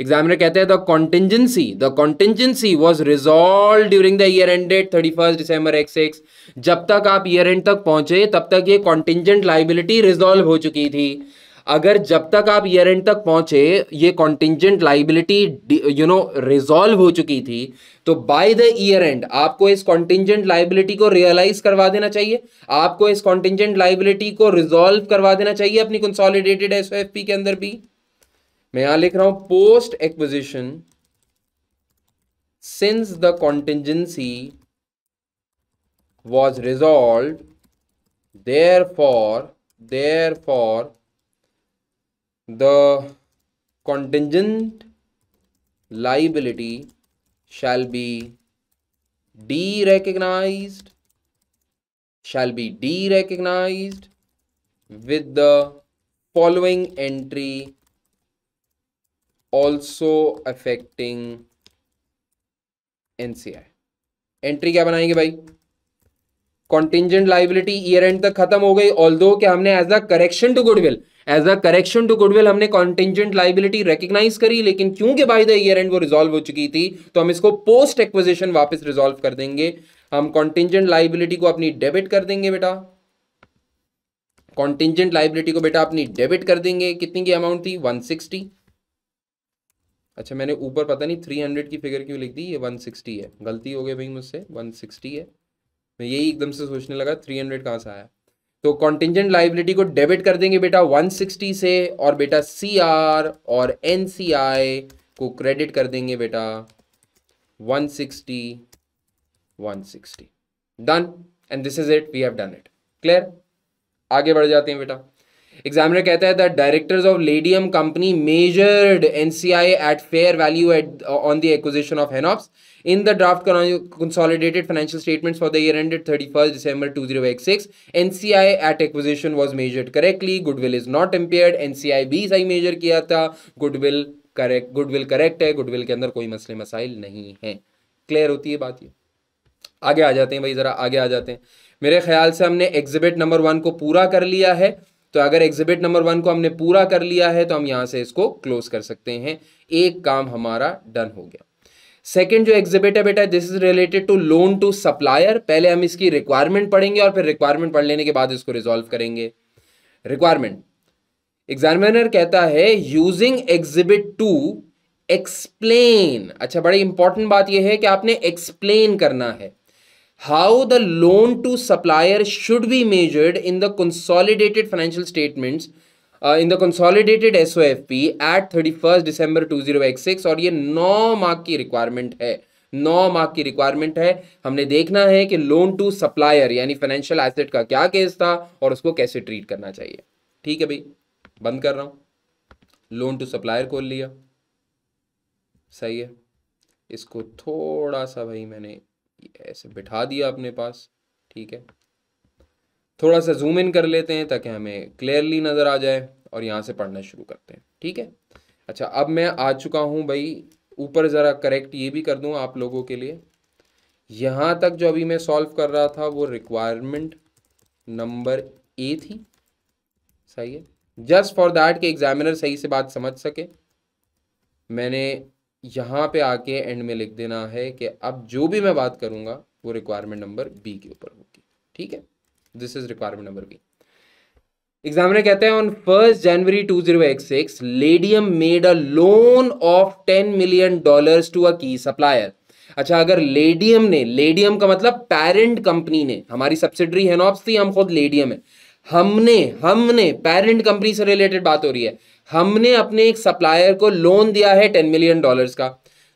एग्जामिनर कहते हैं the contingency the contingency was resolve during the year ended thirty first December x X जब तक आप ईयर एंड तक पहुंचे तब तक ये कॉन्टिजेंट लाइबिलिटी रिजॉल्व हो चुकी थी अगर जब तक आप ईयर एंड तक पहुंचे ये contingent liability you know resolve हो चुकी थी तो बाय द ईयर एंड आपको इस कॉन्टिजेंट लाइबिलिटी को रियलाइज करवा देना चाहिए आपको इस कॉन्टिजेंट लाइबिलिटी को रिजॉल्व करवा देना चाहिए अपनी कंसोलिडेटेड एस के अंदर भी मैं यहां लिख रहा हूं post acquisition since the contingency was resolve therefore therefore the contingent liability shall be derecognized shall be derecognized with the following entry also affecting NCI entry क्या बनाएंगे भाई कॉन्टिजेंट लाइबिलिटी ईयर एंड तक खत्म हो गई all क्या हमने as a correction to goodwill as a correction to goodwill हमने कॉन्टेंजेंट लाइबिलिटी रिकग्नाइज करी लेकिन क्योंकि बाय द ईयर एंड वो रिजोल्व हो चुकी थी तो हम इसको पोस्ट एक्विजिशन वापस रिजॉल्व कर देंगे हम कॉन्टेंजेंट लाइबिलिटी को अपनी डेबिट कर देंगे बेटा कॉन्टेंजेंट लाइबिलिटी को बेटा अपनी डेबिट कर देंगे कितनी की अमाउंट थी 160 अच्छा मैंने ऊपर पता नहीं 300 की फिगर क्यों लिख दी ये 160 है गलती हो गई भाई मुझसे 160 है मैं यही एकदम से सोचने लगा 300 कहाँ से आया तो कॉन्टिजेंट लाइबिलिटी को डेबिट कर देंगे बेटा 160 से और बेटा सी और एन को क्रेडिट कर देंगे बेटा 160 160 done and this is it we have done it clear आगे बढ़ जाते हैं बेटा एग्जामिनर कहता है the directors of Ladium company measured NCI at fair value at on the of Hanops in the draft consolidated financial statements for the year thirty first December two zero N C I at acquisition was measured correctly goodwill is not impair N C I बी सही measure किया था goodwill correct goodwill correct है goodwill के अंदर कोई मसले मसाइल नहीं है क्लियर होती है बात ये आगे आ जाते हैं भाई जरा आगे आ जाते हैं मेरे ख्याल से हमने एग्जिबिट नंबर वन को पूरा कर लिया है तो अगर एग्जिबिट नंबर वन को हमने पूरा कर लिया है तो हम यहां से इसको क्लोज कर सकते हैं एक काम हमारा डन हो गया सेकेंड जो एग्जिबिट है बेटा this is related to loan to supplier पहले हम इसकी रिक्वायरमेंट पढ़ेंगे और फिर रिक्वायरमेंट पढ़ लेने के बाद इसको रिजोल्व करेंगे रिक्वायरमेंट एग्जामिनर कहता है यूजिंग एग्जिबिट टू एक्सप्लेन अच्छा बड़ी इंपॉर्टेंट बात यह है कि आपने एक्सप्लेन करना है how the loan to supplier should be measured in the consolidated financial statements uh, in the consolidated SOFP at 31st December 2086 और ये 9 मार्क की रिक्वायरमेंट है 9 मार्क की रिक्वायरमेंट है हमने देखना है कि लोन टू सप्लायर यानी फाइनेंशियल एसेट का क्या केस था और उसको कैसे ट्रीट करना चाहिए ठीक है भाई बंद कर रहा हूँ लोन टू सप्लायर खोल लिया सही है इसको थोड़ा सा भाई मैंने ऐसे बिठा दिया अपने पास ठीक है थोड़ा सा जूम इन कर लेते हैं ताकि हमें क्लियरली नज़र आ जाए और यहाँ से पढ़ना शुरू करते हैं ठीक है अच्छा अब मैं आ चुका हूँ भाई ऊपर ज़रा करेक्ट ये भी कर दूँ आप लोगों के लिए यहाँ तक जो अभी मैं सॉल्व कर रहा था वो रिक्वायरमेंट नंबर ए थी सही है जस्ट फॉर दैट कि एग्जामिनर सही से बात समझ सके मैंने यहाँ पे आके एंड में लिख देना है कि अब जो भी मैं बात करूँगा वो रिक्वायरमेंट नंबर बी के ऊपर होगी ठीक है this is requirement number B examiner कहते हैं on first January 2086 Ladium made a loan of ten million dollar to a key supplier अच्छा अगर लेडियम ने लेडियम का मतलब पेरेंट कंपनी ने हमारी सब्सिडरी है नॉप्स थी हम खुद लेडियम है हमने हमने पेरेंट कंपनी से रिलेटेड बात हो रही है हमने अपने एक सप्लायर को लोन दिया है टेन मिलियन डॉलर्स का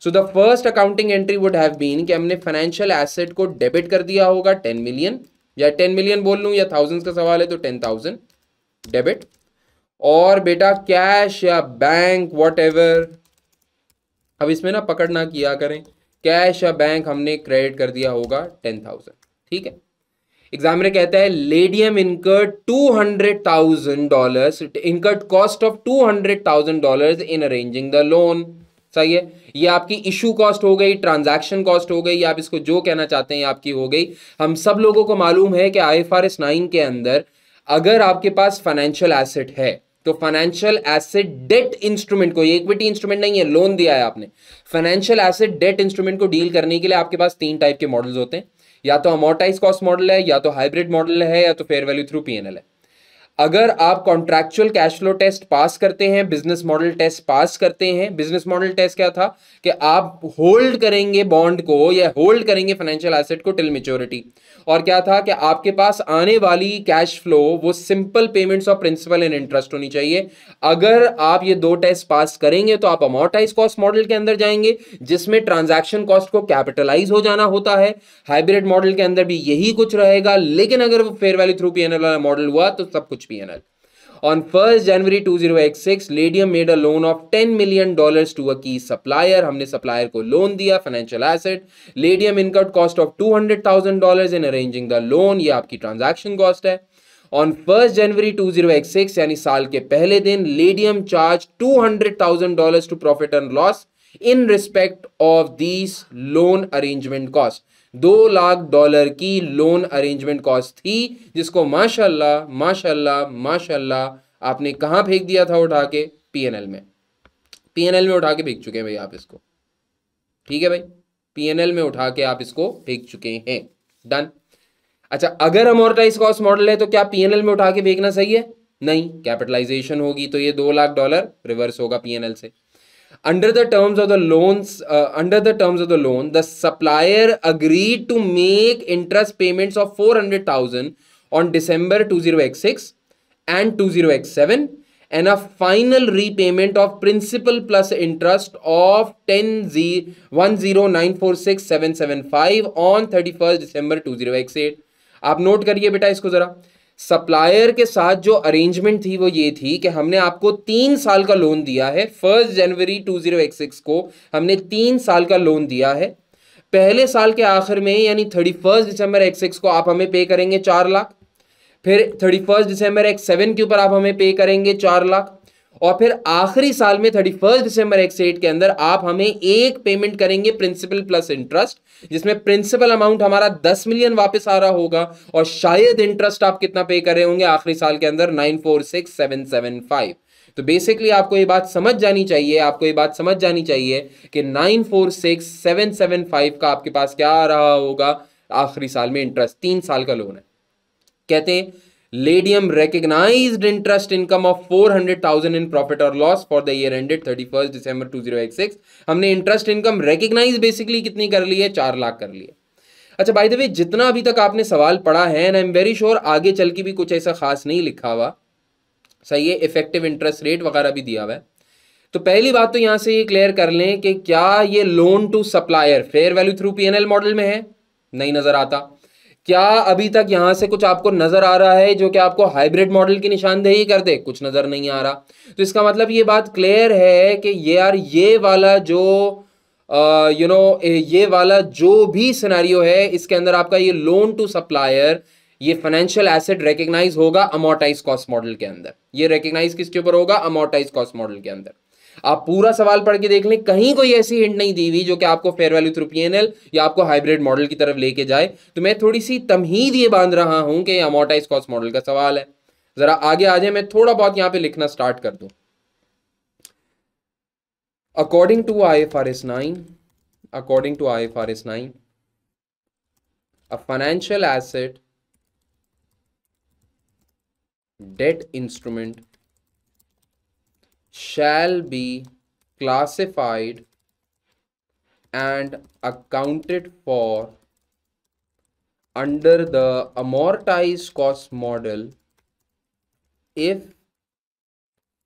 so the first accounting entry would have been कि हमने फाइनेंशियल एसेट को डेबिट कर दिया होगा टेन मिलियन या टेन मिलियन बोल लूँ या थाउजेंड का सवाल है तो टेन थाउजेंड डेबिट और बेटा कैश या बैंक वॉट अब इसमें ना पकड़ ना किया करें कैश या बैंक हमने क्रेडिट कर दिया होगा टेन थाउजेंड ठीक है एग्जामिनर कहता है Ladium incurred two hundred thousand dollar incurred cost of two hundred thousand dollar in arranging the loan सही है ये आपकी इशू कॉस्ट हो गई ट्रांजैक्शन कॉस्ट हो गई आप इसको जो कहना चाहते हैं आपकी हो गई हम सब लोगों को मालूम है कि I F R S nine के अंदर अगर आपके पास फाइनेंशियल एसेट है तो फाइनेंशियल एसेट डेट इंस्ट्रूमेंट को ये इक्विटी इंस्ट्रूमेंट नहीं है लोन दिया है आपने फाइनेंशियल एसेट डेट इंस्ट्रूमेंट को डील करने के लिए आपके पास तीन टाइप के मॉडल्स होते हैं या तो अमोटाइज कॉस्ट मॉडल है या तो हाइब्रिड मॉडल है या तो फेयर वैल्यू थ्रू पी है अगर आप contractual cash flow test pass करते हैं बिजनेस मॉडल टेस्ट पास करते हैं बिजनेस मॉडल टेस्ट क्या था कि आप होल्ड करेंगे बॉन्ड को या होल्ड करेंगे फाइनेंशियल एसेट को टिल मेच्योरिटी और क्या था कि आपके पास आने वाली कैश फ्लो वो simple payments of principal and interest होनी चाहिए अगर आप ये दो टेस्ट पास करेंगे तो आप अमोटाइज कॉस्ट मॉडल के अंदर जाएंगे जिसमें ट्रांजेक्शन कॉस्ट को कैपिटलाइज हो जाना होता है हाइब्रिड मॉडल के अंदर भी यही कुछ रहेगा लेकिन अगर वो फेयर वैल्यू थ्रू पी वाला मॉडल हुआ तो सब कुछ कुछ भी है ना On 1st January 2006, Ladium made a loan of 10 million dollars to a key supplier. हमने supplier को loan दिया financial asset. Ladium incurred cost of 200,000 dollars in arranging the loan. ये आपकी transaction cost है. On 1st January 2006 यानी साल के पहले दिन Ladium charged 200,000 dollars to profit and loss in respect of these loan arrangement cost. दो लाख डॉलर की लोन अरेंजमेंट कॉस्ट थी जिसको माशाल्लाह माशाल्लाह माशाल्लाह आपने कहाँ फेंक दिया था उठा के पीएनएल में पीएनएल में उठा के फेंक चुके हैं भाई आप इसको ठीक है भाई पीएनएल में उठा के आप इसको फेंक चुके हैं डन अच्छा अगर अमोरटाइज कॉस्ट मॉडल है तो क्या पीएनएल में उठा के फेंकना सही है नहीं कैपिटलाइजेशन होगी तो ये दो लाख डॉलर रिवर्स होगा पीएनएल से under the terms of the loans uh, under the terms of the loan the supplier agreed to make interest payments of 400000 on december 20x6 and 20x7 and a final repayment of principal plus interest of 10,10946,775 on 31st December 2068. आप note करिए बेटा इसको ज़रा supplier के साथ जो arrangement थी वो ये थी कि हमने आपको तीन साल का लोन दिया है first January two zero x six को हमने तीन साल का लोन दिया है पहले साल के आखिर में यानी थर्टी फर्स्ट दिसंबर एक्स को आप हमें पे करेंगे चार लाख फिर thirty first December x seven के ऊपर आप हमें पे करेंगे चार लाख और फिर आखिरी साल में थर्टी फर्स्ट दिसंबर एक से एट के अंदर आप हमें एक पेमेंट करेंगे प्रिंसिपल प्लस इंटरेस्ट जिसमें प्रिंसिपल अमाउंट हमारा दस मिलियन वापस आ रहा होगा और शायद इंटरेस्ट आप कितना पे कर रहे होंगे आखिरी साल के अंदर nine four six seven seven five तो बेसिकली आपको ये बात समझ जानी चाहिए आपको ये बात समझ जानी चाहिए कि nine four six seven seven five का आपके पास क्या आ रहा होगा आखिरी साल में इंटरेस्ट तीन साल का लोन है कहते हैं Ladium recognized interest income of 400,000 in profit or loss for the year ended 31st December 2086 हमने interest income recognize basically कितनी कर ली है चार लाख कर ली है अच्छा भाई द जितना अभी तक आपने सवाल पढ़ा है and I am very sure आगे चल के भी कुछ ऐसा खास नहीं लिखा हुआ सही है इफेक्टिव इंटरेस्ट रेट वगैरह भी दिया हुआ है तो पहली बात तो यहाँ से ये क्लियर कर लें कि क्या ये loan to supplier fair value through PNL model में है नहीं नज़र आता क्या अभी तक यहाँ से कुछ आपको नज़र आ रहा है जो कि आपको हाइब्रिड मॉडल की निशानदेही कर दे कुछ नज़र नहीं आ रहा तो इसका मतलब ये बात क्लियर है कि ये यार ये वाला जो यू नो ये वाला जो भी सिनारियो है इसके अंदर आपका ये लोन टू सप्लायर ये फाइनेंशियल एसेट रिकग्नाइज होगा अमोटाइज कॉस्ट मॉडल के अंदर ये रिकग्नाइज किसके ऊपर होगा अमोटाइज कॉस्ट मॉडल के अंदर आप पूरा सवाल पढ़ के देख लें कहीं कोई ऐसी हिंट नहीं दी हुई जो कि आपको फेयर वैल्यू थ्रू पी या आपको हाइब्रिड मॉडल की तरफ लेके जाए तो मैं थोड़ी सी तमहीद ये बांध रहा हूं कि अमोटाइज कॉस्ट मॉडल का सवाल है जरा आगे आ जाए मैं थोड़ा बहुत यहां पर लिखना स्टार्ट कर दू अकॉर्डिंग टू आई एफ दूं according to IFRS 9 according to IFRS 9 a financial asset debt instrument shall be classified and accounted for under the amortized cost model if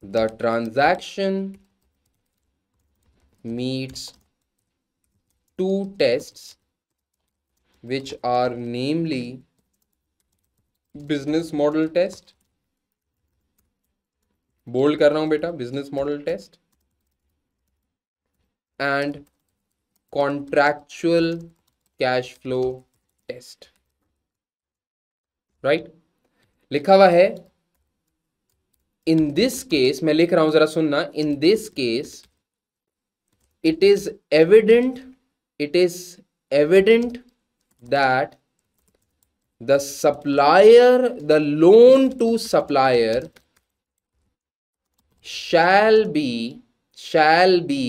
the transaction meets two tests which are namely business model test bold कर रहा हूं बेटा business model test and contractual cash flow test right लिखा हुआ है इन this case मैं लिख रहा हूं जरा सुनना in this case it is evident it is evident that the supplier the loan to supplier shall be shall be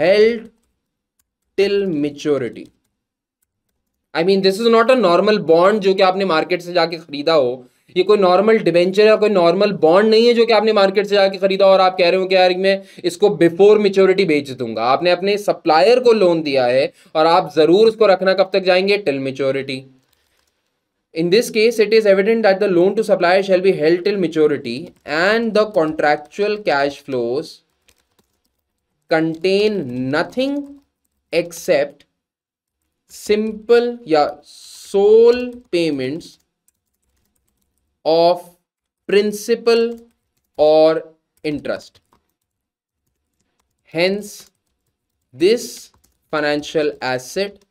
held till maturity I I mean this is not a normal bond जो कि आपने market से जाके खरीदा हो ये कोई normal debenture या कोई नॉर्मल बॉन्ड नहीं है जो कि आपने मार्केट से जाके खरीदा और आप कह रहे हो कि यार मैं इसको बिफोर मेच्योरिटी बेच दूंगा आपने अपने सप्लायर को लोन दिया है और आप ज़रूर उसको रखना कब तक जाएंगे till maturity In this case, it is evident that the loan to supplier shall be held till maturity and the contractual cash flows contain nothing except simple yeah, sole payments of principal or interest. Hence, this financial asset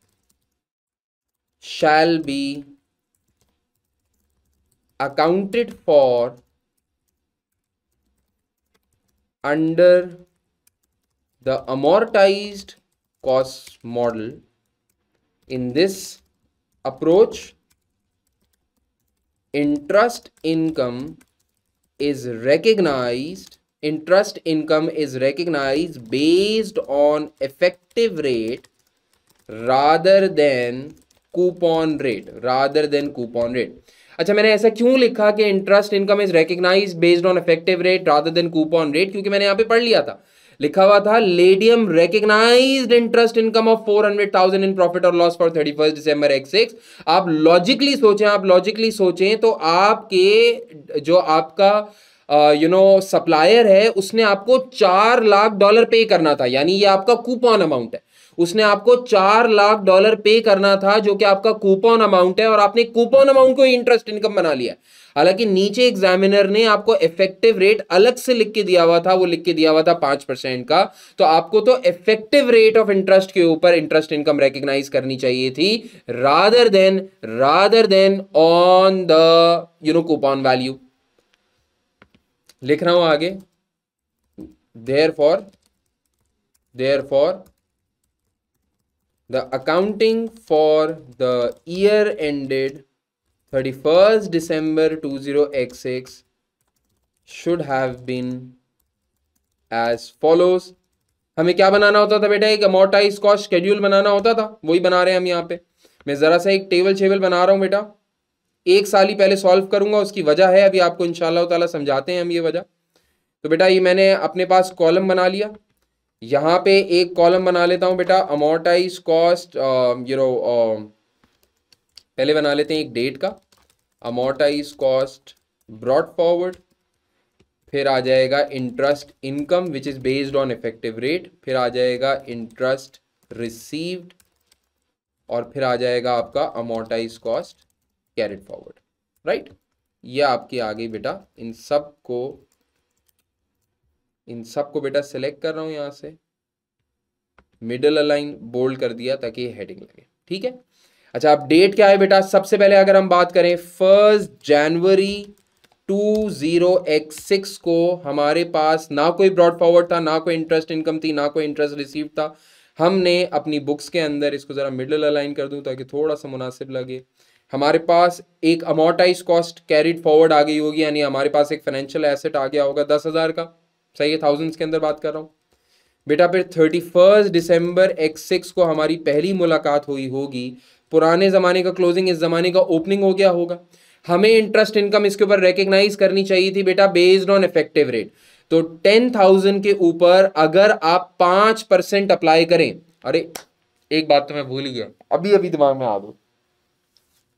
shall be accounted for under the amortized cost model in this approach interest income is recognized interest income is recognized based on effective rate rather than coupon rate rather than coupon rate अच्छा मैंने ऐसा क्यों लिखा कि interest income is recognise based on effective rate rather than coupon rate क्योंकि मैंने यहाँ पे पढ़ लिया था लिखा हुआ था Ledium recognise interest income of four hundred thousand in profit और loss for thirty first December x x आप लॉजिकली सोचें आप लॉजिकली सोचें तो आपके जो आपका यू नो सप्लायर है उसने आपको चार लाख डॉलर पे करना था यानी ये आपका कूपन अमाउंट है उसने आपको चार लाख डॉलर पे करना था जो कि आपका कूपन अमाउंट है और आपने कूपन अमाउंट को इंटरेस्ट इनकम बना लिया हालांकि नीचे एग्जामिनर ने आपको इफेक्टिव रेट अलग से लिख के दिया हुआ था वो लिख के दिया हुआ था पांच परसेंट का तो आपको तो इफेक्टिव रेट ऑफ इंटरेस्ट के ऊपर इंटरेस्ट इनकम रिकग्नाइज करनी चाहिए थी rather than rather than on the you know coupon value लिख रहा हूं आगे therefore therefore the accounting for the year ended 31st December 20x6 should have been as follows हमें क्या बनाना होता था बेटा एक अमोटाइज कॉस्ट शेड्यूल बनाना होता था वही बना रहे हैं हम यहाँ पे मैं ज़रा सा एक टेबल शेबल बना रहा हूँ बेटा एक साल ही पहले सॉल्व करूंगा उसकी वजह है अभी आपको इनशाला समझाते हैं हम ये वजह तो बेटा ये मैंने अपने पास कॉलम बना लिया यहाँ पे एक कॉलम बना लेता हूं बेटा अमोटाइज कॉस्ट यू नो पहले बना लेते हैं एक डेट का अमोटाइज कॉस्ट ब्रॉड फॉरवर्ड फिर आ जाएगा interest income which is based on effective rate फिर आ जाएगा इंटरेस्ट रिसीव्ड और फिर आ जाएगा आपका amortise cost carried forward right ये आपकी आ गई बेटा इन सब को इन सब को बेटा सेलेक्ट कर रहा हूँ यहाँ से मिडल अलाइन बोल्ड कर दिया ताकि ये हेडिंग लगे ठीक है अच्छा अब डेट क्या है बेटा सबसे पहले अगर हम बात करें first January two zero x six को हमारे पास ना कोई ब्रॉड फॉरवर्ड था ना कोई इंटरेस्ट इनकम थी ना कोई इंटरेस्ट रिसीव था हमने अपनी बुक्स के अंदर इसको ज़रा मिडल अलाइन कर दूं ताकि थोड़ा सा मुनासिब लगे हमारे पास एक अमोटाइज कॉस्ट कैरिड फॉरवर्ड आ गई होगी यानी हमारे पास एक फाइनेंशियल एसेट आ गया होगा दस हज़ार का सही है थाउजेंड्स के अंदर बात कर रहा हूँ बेटा फिर thirty first December x six को हमारी पहली मुलाकात हुई होगी पुराने ज़माने का क्लोजिंग इस ज़माने का ओपनिंग हो गया होगा हमें इंटरेस्ट इनकम इसके ऊपर रिकग्नाइज करनी चाहिए थी बेटा बेस्ड ऑन इफेक्टिव रेट तो टेन थाउजेंड के ऊपर अगर आप पाँच परसेंट अप्लाई करें अरे एक बात तो मैं भूल ही गया अभी अभी दिमाग में आ दो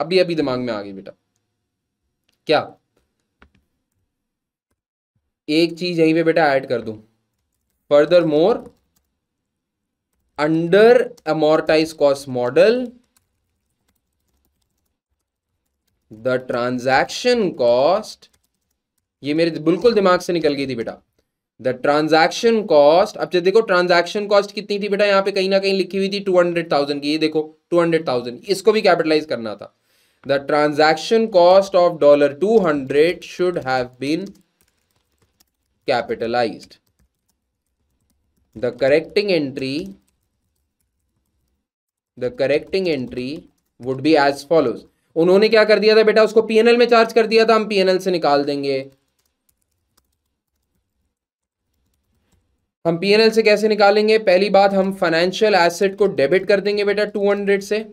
अभी अभी दिमाग में आ गई बेटा क्या एक चीज़ यहीं पे बेटा ऐड कर दू furthermore under amortise cost model the transaction cost ये मेरे बिल्कुल दिमाग से निकल गई थी बेटा द ट्रांजैक्शन कॉस्ट अब जब देखो ट्रांजैक्शन कॉस्ट कितनी थी बेटा यहां पे कहीं ना कहीं लिखी हुई थी टू हंड्रेड थाउजेंड की ये देखो टू हंड्रेड थाउजेंड इसको भी कैपिटलाइज करना था the transaction cost of dollar two hundred should have been capitalized. The correcting entry the correcting entry would be as follows. उन्होंने क्या कर दिया था बेटा उसको पीएनएल में चार्ज कर दिया था हम पीएनएल से निकाल देंगे हम पीएनएल से कैसे निकालेंगे पहली बात हम फाइनेंशियल एसेट को डेबिट कर देंगे बेटा 200 से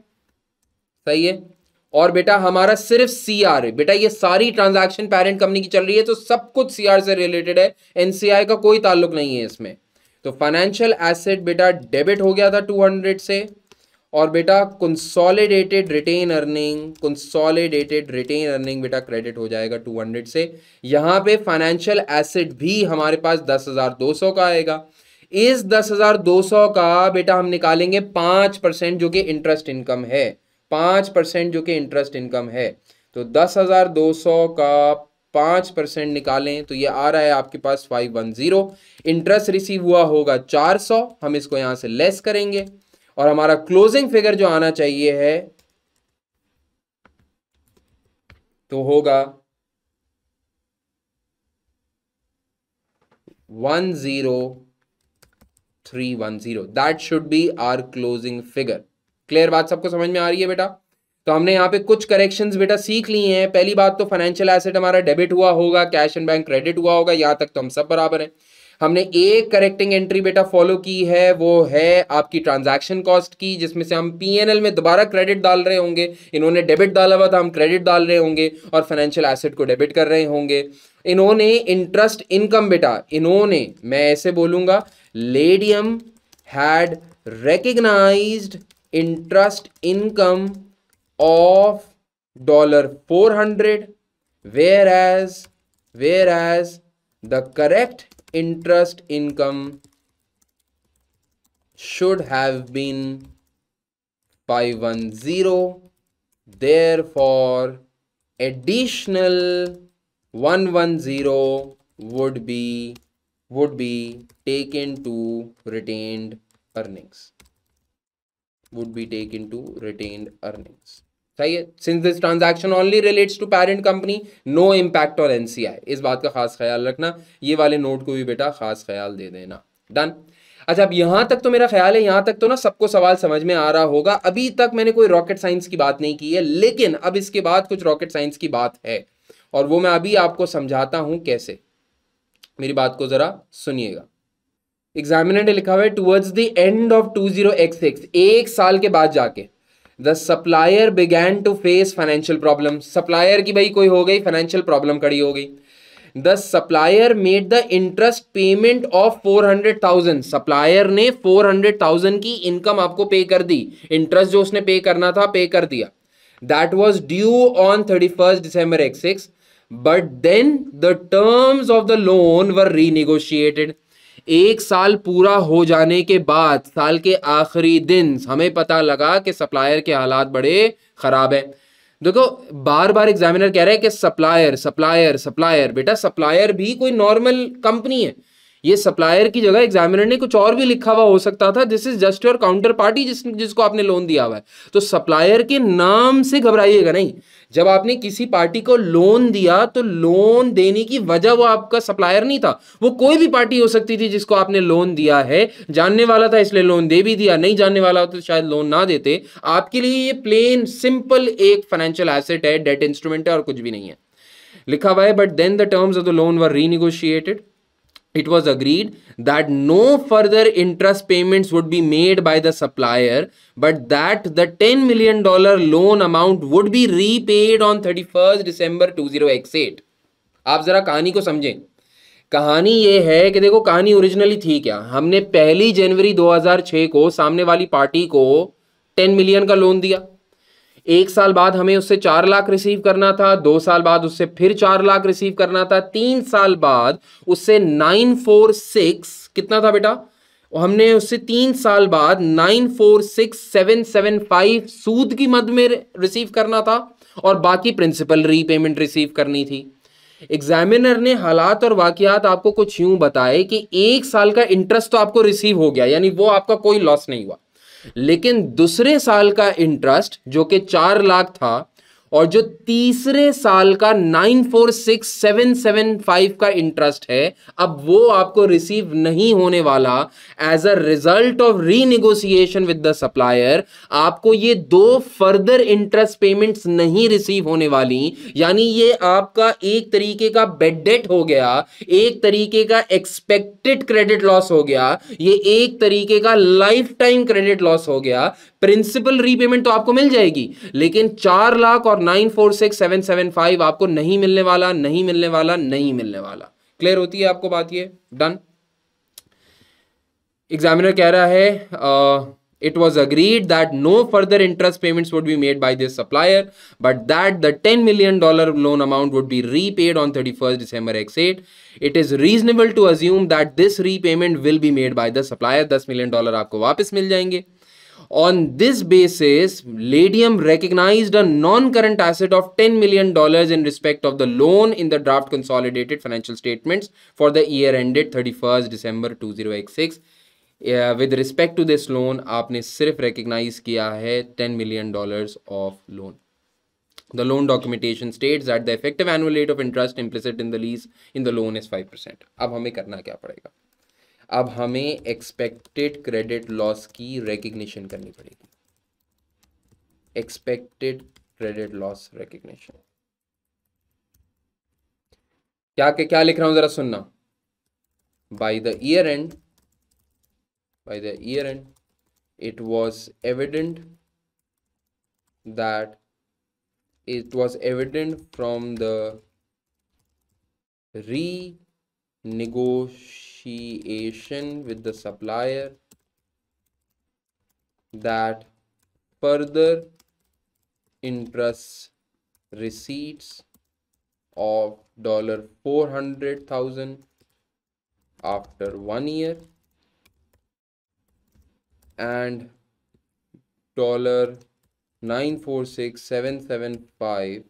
सही है और बेटा हमारा सिर्फ सीआर है बेटा ये सारी ट्रांजैक्शन पेरेंट कंपनी की चल रही है तो सब कुछ सीआर से रिलेटेड है एनसीआई का कोई ताल्लुक नहीं है इसमें तो फाइनेंशियल एसेट बेटा डेबिट हो गया था 200 से और बेटा consolidated retained earning consolidated retained earning बेटा क्रेडिट हो जाएगा 200 से यहाँ पे फाइनेंशियल एसेट भी हमारे पास 10,200 का आएगा इस 10,200 का बेटा हम निकालेंगे पाँच परसेंट जो कि इंटरेस्ट इनकम है पाँच परसेंट जो कि इंटरेस्ट इनकम है तो दस हज़ार दो सौ का पाँच परसेंट निकालें तो ये आ रहा है आपके पास five one zero interest receive हुआ होगा चार सौ हम इसको यहाँ से लेस करेंगे और हमारा क्लोजिंग फिगर जो आना चाहिए है तो होगा one zero three one zero that should be our closing figure clear बात सबको समझ में आ रही है बेटा तो हमने यहाँ पे कुछ करेक्शंस बेटा सीख लिए हैं पहली बात तो फाइनेंशियल एसेट हमारा डेबिट हुआ होगा कैश एंड बैंक क्रेडिट हुआ होगा यहाँ तक तो हम सब बराबर हैं हमने एक करेक्टिंग एंट्री बेटा फॉलो की है वो है आपकी ट्रांजैक्शन कॉस्ट की जिसमें से हम पीएनएल में दोबारा क्रेडिट डाल रहे होंगे इन्होंने डेबिट डाला हुआ था हम क्रेडिट डाल रहे होंगे और फाइनेंशियल एसेट को डेबिट कर रहे होंगे इन्होंने इंटरेस्ट इनकम बेटा इन्होंने मैं ऐसे बोलूंगा Ledium had recognised interest income of dollar 400 whereas whereas the correct interest income should have been 510 therefore additional 110 would be would be taken to retained earnings would be taken to retained earnings सही है since this transaction only relates to parent company no impact और NCI इस बात का खास ख्याल रखना ये वाले नोट को भी बेटा खास ख्याल दे देना डन अच्छा अब यहां तक तो मेरा ख्याल है यहां तक तो ना सबको सवाल समझ में आ रहा होगा अभी तक मैंने कोई रॉकेट साइंस की बात नहीं की है लेकिन अब इसके बाद कुछ रॉकेट साइंस की बात है और वो मैं अभी आपको समझाता हूं कैसे मेरी बात को ज़रा सुनिएगा एग्जामिनर ने लिखा हुआ है towards the end of two zero x x एक साल के बाद जाके the supplier began to face financial problem supplier की भाई कोई हो गई फाइनेंशियल प्रॉब्लम खड़ी हो गई the supplier made the interest payment of four hundred thousand supplier ने फोर हंड्रेड थाउजेंड की इनकम आपको पे कर दी इंटरेस्ट जो उसने पे करना था पे कर दिया that was due on thirty first December x six but then the terms of the loan were renegotiated एक साल पूरा हो जाने के बाद साल के आखिरी दिन हमें पता लगा कि सप्लायर के हालात बड़े ख़राब है देखो बार बार एग्जामिनर कह रहे हैं कि सप्लायर सप्लायर सप्लायर बेटा सप्लायर भी कोई नॉर्मल कंपनी है ये सप्लायर की जगह एग्जामिनर ने कुछ और भी लिखा हुआ हो सकता था this is just your counterparty जिस जिसको आपने लोन दिया हुआ है तो सप्लायर के नाम से घबराइएगा नहीं जब आपने किसी पार्टी को लोन दिया तो लोन देने की वजह वो आपका सप्लायर नहीं था वो कोई भी पार्टी हो सकती थी जिसको आपने लोन दिया है जानने वाला था इसलिए लोन दे भी दिया नहीं जानने वाला तो शायद लोन ना देते आपके लिए ये प्लेन सिंपल एक फाइनेंशियल एसेट है डेट इंस्ट्रूमेंट है और कुछ भी नहीं है लिखा हुआ है but then the terms of the loan were renegotiated it was agreed that no further interest payments would be made by the supplier but that the 10 million dollar loan amount would be repaid on 31st december 2088 aap zara kahani ko samjhe कहानी ये है कि देखो कहानी originally थी क्या हमने पहली जनवरी 2006 को सामने वाली पार्टी को 10 मिलियन का लोन दिया एक साल बाद हमें उससे चार लाख रिसीव करना था दो साल बाद उससे फिर चार लाख रिसीव करना था तीन साल बाद उससे नाइन फोर सिक्स कितना था बेटा हमने उससे तीन साल बाद nine four six seven seven five सूद की मद में रिसीव करना था और बाकी प्रिंसिपल रीपेमेंट रिसीव करनी थी एग्जामिनर ने हालात और वाकियात आपको कुछ यूं बताए कि एक साल का इंटरेस्ट तो आपको रिसीव हो गया यानी वो आपका कोई लॉस नहीं हुआ लेकिन दूसरे साल का इंटरेस्ट जो कि चार लाख था और जो तीसरे साल का nine four six seven seven five का इंटरेस्ट है अब वो आपको रिसीव नहीं होने वाला as a result of renegotiation with the supplier आपको ये दो फर्दर इंटरेस्ट पेमेंट्स नहीं रिसीव होने वाली यानी ये आपका एक तरीके का बेड डेट हो गया एक तरीके का एक्सपेक्टेड क्रेडिट लॉस हो गया ये एक तरीके का लाइफ टाइम क्रेडिट लॉस हो गया प्रिंसिपल रीपेमेंट तो आपको मिल जाएगी लेकिन चार लाख और nine four six seven seven five आपको नहीं मिलने वाला नहीं मिलने वाला नहीं मिलने वाला क्लियर होती है आपको बात ये डन एग्जामिनर कह रहा है it was agreed that no further interest payment would be made by this supplier but that the ten million dollar loan amount would be repaid on thirty first December x eight it is reasonable to assume that this repayment will be made by the supplier दस million dollar आपको वापस मिल जाएंगे On this basis, Ladium recognized a non-current asset of $10 million in respect of the loan in the draft consolidated financial statements for the year ended 31st December 2006. with respect to this loan, आपने सिर्फ recognise किया है ten million dollars of The loan documentation states that the effective annual rate of interest implicit in the lease in the loan is 5%. अब हमें करना क्या पड़ेगा अब हमें एक्सपेक्टेड क्रेडिट लॉस की रिकग्निशन करनी पड़ेगी एक्सपेक्टेड क्रेडिट लॉस रिकग्निशन क्या के क्या लिख रहा हूं जरा सुनना by the year end the year end it was evident that it was evident from the renegotiation negotiation with the supplier that further interest receipts of dollar 400,000 after one year and dollar 946775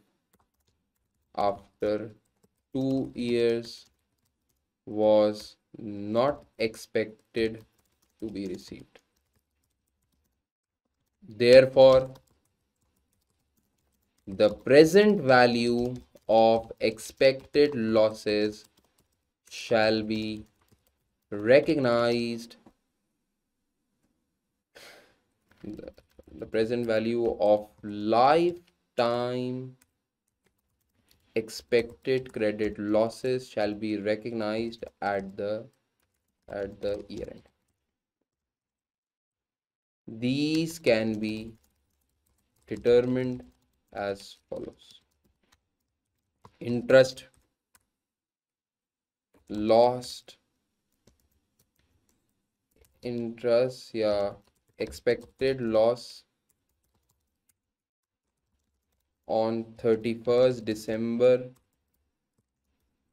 after two years was not expected to be received therefore the present value of expected losses shall be recognized the, the present value of lifetime expected credit losses shall be recognized at the at the year end these can be determined as follows interest lost interest yeah expected loss on 31st December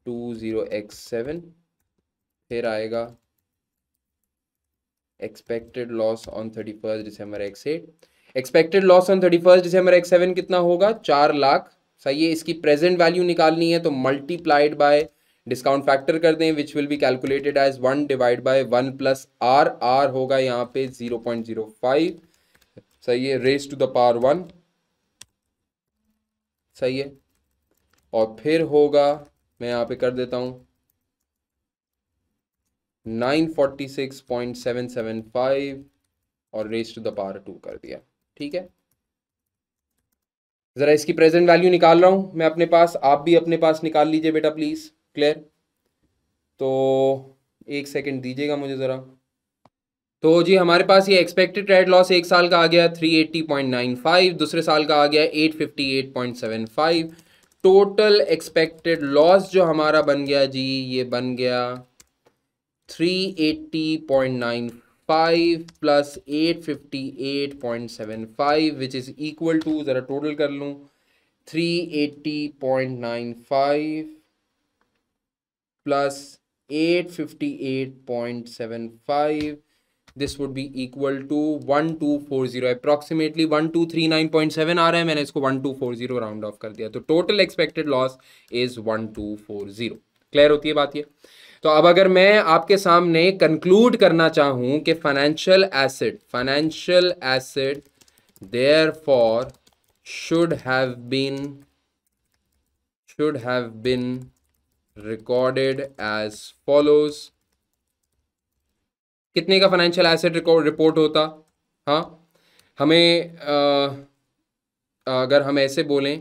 20x7 फिर आएगा expected loss on 31st December x8 expected loss on 31st December x7 कितना होगा चार लाख सही है इसकी present value निकालनी है तो मल्टीप्लाइड बाय डिस्काउंट फैक्टर कर दें which will be calculated as one divide by one plus R R होगा यहाँ पे जीरो पॉइंट जीरो फाइव सही है raise to the power one सही है और फिर होगा मैं यहाँ पे कर देता हूँ nine forty six point seven seven five और raise to the power two कर दिया ठीक है ज़रा इसकी प्रेजेंट वैल्यू निकाल रहा हूँ मैं अपने पास आप भी अपने पास निकाल लीजिए बेटा प्लीज़ क्लियर तो एक सेकंड दीजिएगा मुझे ज़रा तो जी हमारे पास ये एक्सपेक्टेड ट्रेड लॉस एक साल का आ गया 380.95 दूसरे साल का आ गया 858.75 टोटल एक्सपेक्टेड लॉस जो हमारा बन गया जी ये बन गया 380.95 plus 858.75 which is equal to ज़रा टोटल कर लूँ 380.95 plus 858.75 this would be equal to one two four zero approximately one two three nine point seven आ रहा है मैंने इसको one two four zero round off कर दिया तो total expected loss is one two four zero clear होती है बात ये तो अब अगर मैं आपके सामने कंक्लूड करना चाहूँ कि financial asset financial asset therefore should have been should have been recorded as follows कितने का फाइनेंशियल एसेट रिकॉर्ड रिपोर्ट होता हाँ हमें आ, अगर हम ऐसे बोलें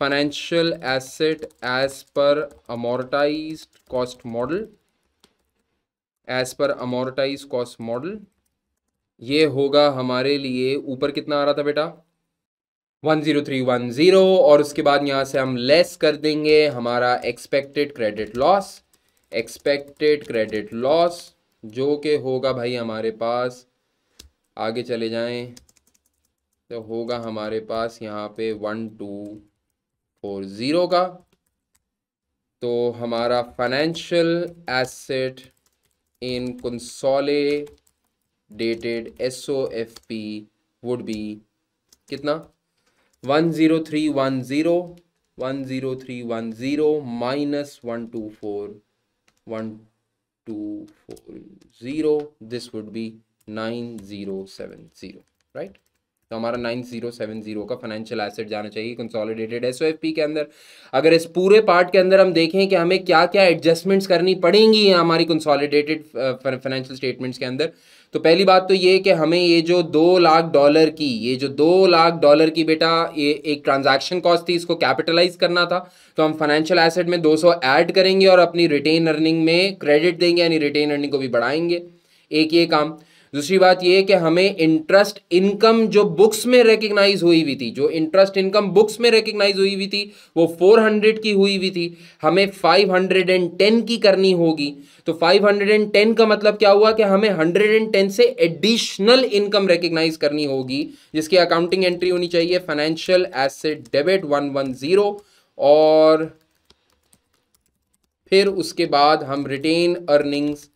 financial asset as per अमोरटाइज cost model as per अमोरटाइज cost model ये होगा हमारे लिए ऊपर कितना आ रहा था बेटा one zero three one zero और उसके बाद यहाँ से हम लेस कर देंगे हमारा expected credit loss expected credit loss जो के होगा भाई हमारे पास आगे चले जाएं तो होगा हमारे पास यहाँ पे वन टू फोर ज़ीरो का तो हमारा financial asset in consolidated S O F P would be कितना one zero three one zero one zero three one zero minus one two four one 240 this would be 9070 right तो हमारा nine zero seven zero का financial asset जाना चाहिए consolidated S के अंदर अगर इस पूरे पार्ट के अंदर हम देखें कि हमें क्या क्या एडजस्टमेंट्स करनी पड़ेंगी हमारी कंसोलिडेटेड फाइनेंशियल स्टेटमेंट्स के अंदर तो पहली बात तो ये कि हमें ये जो दो लाख डॉलर की ये जो दो लाख डॉलर की बेटा ये एक ट्रांजैक्शन कॉस्ट थी इसको कैपिटलाइज करना था तो हम फाइनेंशियल एसेट में 200 ऐड करेंगे और अपनी रिटेन अर्निंग में क्रेडिट देंगे यानी रिटेन अर्निंग को भी बढ़ाएंगे एक ये काम दूसरी बात यह कि हमें इंटरेस्ट इनकम जो बुक्स में रिकग्नाइज हुई हुई थी जो इंटरेस्ट इनकम बुक्स में रिकग्नाइज हुई हुई थी वो 400 की हुई हुई थी हमें 510 की करनी होगी तो 510 का मतलब क्या हुआ कि हमें 110 से एडिशनल इनकम रिकग्नाइज करनी होगी जिसकी अकाउंटिंग एंट्री होनी चाहिए फाइनेंशियल एसेट डेबिट जीरो और फिर उसके बाद हम रिटेन अर्निंग्स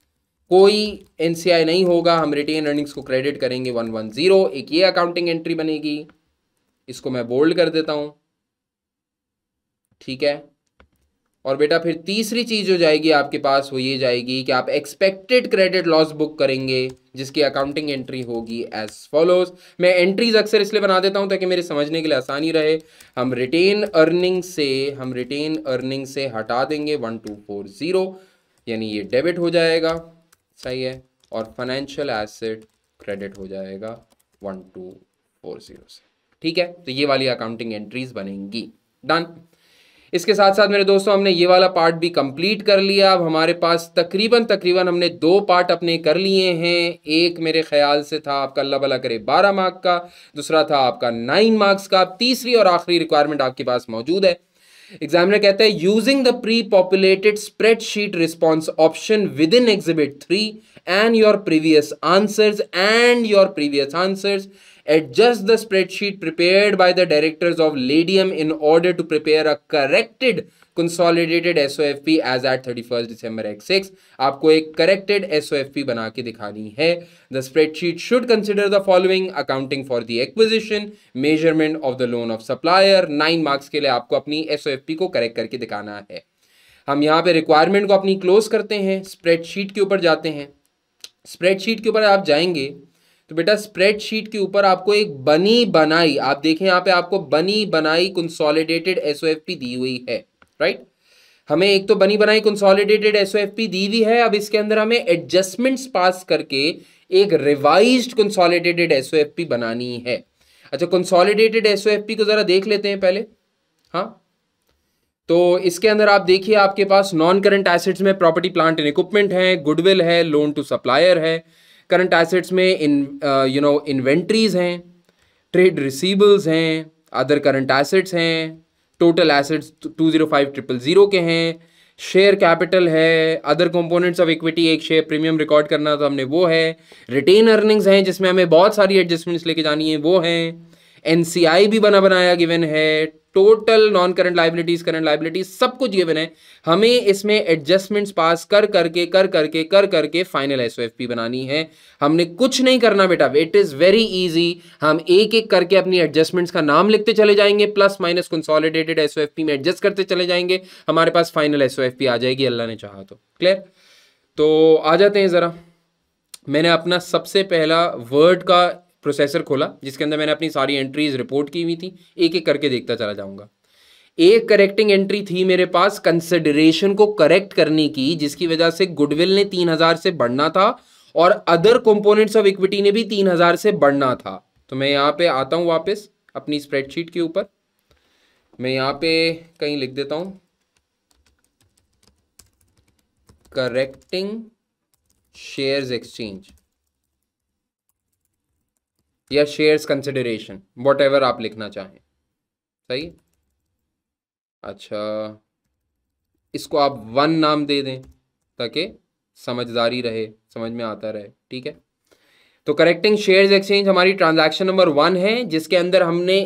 कोई एनसीआई नहीं होगा हम रिटेन अर्निंग्स को क्रेडिट करेंगे वन वन जीरो एक ये अकाउंटिंग एंट्री बनेगी इसको मैं बोल्ड कर देता हूं ठीक है और बेटा फिर तीसरी चीज जो जाएगी आपके पास वो ये जाएगी कि आप एक्सपेक्टेड क्रेडिट लॉस बुक करेंगे जिसकी अकाउंटिंग एंट्री होगी एज फॉलोज मैं एंट्रीज अक्सर इसलिए बना देता हूं ताकि मेरे समझने के लिए आसानी रहे हम रिटेन अर्निंग से हम रिटेन अर्निंग से हटा देंगे वन टू फोर जीरो यानी ये डेबिट हो जाएगा सही है और फाइनेंशियल एसेट क्रेडिट हो जाएगा वन टू फोर जीरो से ठीक है तो ये वाली अकाउंटिंग एंट्रीज बनेंगी डन इसके साथ साथ मेरे दोस्तों हमने ये वाला पार्ट भी कंप्लीट कर लिया अब हमारे पास तकरीबन तकरीबन हमने दो पार्ट अपने कर लिए हैं एक मेरे ख्याल से था आपका अल्लाह भला करे बारह मार्क का दूसरा था आपका नाइन मार्क्स का तीसरी और आखिरी रिक्वायरमेंट आपके पास मौजूद है Examiner कहता using the pre-populated spreadsheet response option within exhibit 3 and your previous answers and your previous answers adjust the spreadsheet prepared by the directors of Ladium in order to prepare a corrected consolidated S as at thirty first December x six आपको एक corrected S बना के दिखानी है the spreadsheet should consider the following accounting for the acquisition measurement of the loan of supplier nine marks के लिए आपको अपनी एस को करेक्ट करके दिखाना है हम यहाँ पे रिक्वायरमेंट को अपनी क्लोज करते हैं स्प्रेडशीट के ऊपर जाते हैं स्प्रेडशीट के ऊपर आप जाएंगे तो बेटा स्प्रेडशीट के ऊपर आपको एक बनी बनाई आप देखें यहाँ पे आपको बनी बनाई कंसोलिडेटेड एसओएफपी दी हुई है राइट हमें एक तो बनी बनाई कंसोलिडेटेड एसओएफपी दी हुई है अब इसके अंदर हमें एडजस्टमेंट्स पास करके एक रिवाइज्ड कंसोलिडेटेड एसओएफपी बनानी है अच्छा कंसोलिडेटेड एसओएफपी को जरा देख लेते हैं पहले हाँ तो इसके अंदर आप देखिए आपके पास नॉन करंट एसेट्स में प्रॉपर्टी प्लांट एंड इक्विपमेंट है गुडविल है लोन टू सप्लायर है करंट एसेट्स में इन यू नो इन्वेंट्रीज हैं ट्रेड रिसीबल्स हैं अदर करंट एसेट्स हैं total assets two zero five triple zero के हैं शेयर कैपिटल है अदर कंपोनेंट्स ऑफ इक्विटी एक शेयर प्रीमियम रिकॉर्ड करना तो हमने वो है रिटेन अर्निंग्स हैं जिसमें हमें बहुत सारी एडजस्टमेंट्स लेके जानी है वो हैं एनसीआई भी बना बनाया गिवन है total non current liabilities current liabilities सब कुछ गिवन है हमें इसमें एडजस्टमेंट्स पास कर करके कर करके कर करके फाइनल एस बनानी है हमने कुछ नहीं करना बेटा इट इज़ वेरी इजी हम एक एक करके अपनी एडजस्टमेंट्स का नाम लिखते चले जाएंगे प्लस माइनस कंसोलिडेटेड एस में एडजस्ट करते चले जाएंगे हमारे पास फाइनल एस आ जाएगी अल्लाह ने चाह तो क्लियर तो आ जाते हैं ज़रा मैंने अपना सबसे पहला वर्ड का प्रोसेसर खोला जिसके अंदर मैंने अपनी सारी एंट्रीज रिपोर्ट की हुई थी एक एक करके देखता चला जाऊंगा एक करेक्टिंग एंट्री थी मेरे पास कंसिडरेशन को करेक्ट करने की जिसकी वजह से गुडविल ने तीन हज़ार से बढ़ना था और अदर कंपोनेंट्स ऑफ इक्विटी ने भी तीन हज़ार से बढ़ना था तो मैं यहाँ पे आता हूँ वापस अपनी स्प्रेडशीट के ऊपर मैं यहाँ पे कहीं लिख देता हूँ करेक्टिंग शेयर्स एक्सचेंज या शेयर्स कंसिडरेशन वॉट आप लिखना चाहें सही अच्छा इसको आप वन नाम दे दें ताकि समझदारी रहे समझ में आता रहे ठीक है तो करेक्टिंग शेयर्स एक्सचेंज हमारी ट्रांजैक्शन नंबर वन है जिसके अंदर हमने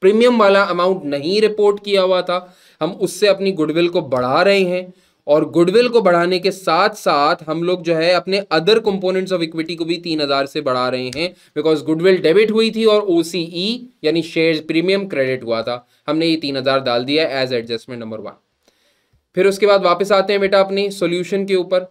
प्रीमियम वाला अमाउंट नहीं रिपोर्ट किया हुआ था हम उससे अपनी गुडविल को बढ़ा रहे हैं और गुडविल को बढ़ाने के साथ साथ हम लोग जो है अपने अदर कंपोनेंट्स ऑफ इक्विटी को भी तीन हजार से बढ़ा रहे हैं बिकॉज गुडविल डेबिट हुई थी और ओसीई e, यानी शेयर प्रीमियम क्रेडिट हुआ था हमने ये तीन हजार डाल दिया एज एडजस्टमेंट नंबर वन फिर उसके बाद वापस आते हैं बेटा अपने सोल्यूशन के ऊपर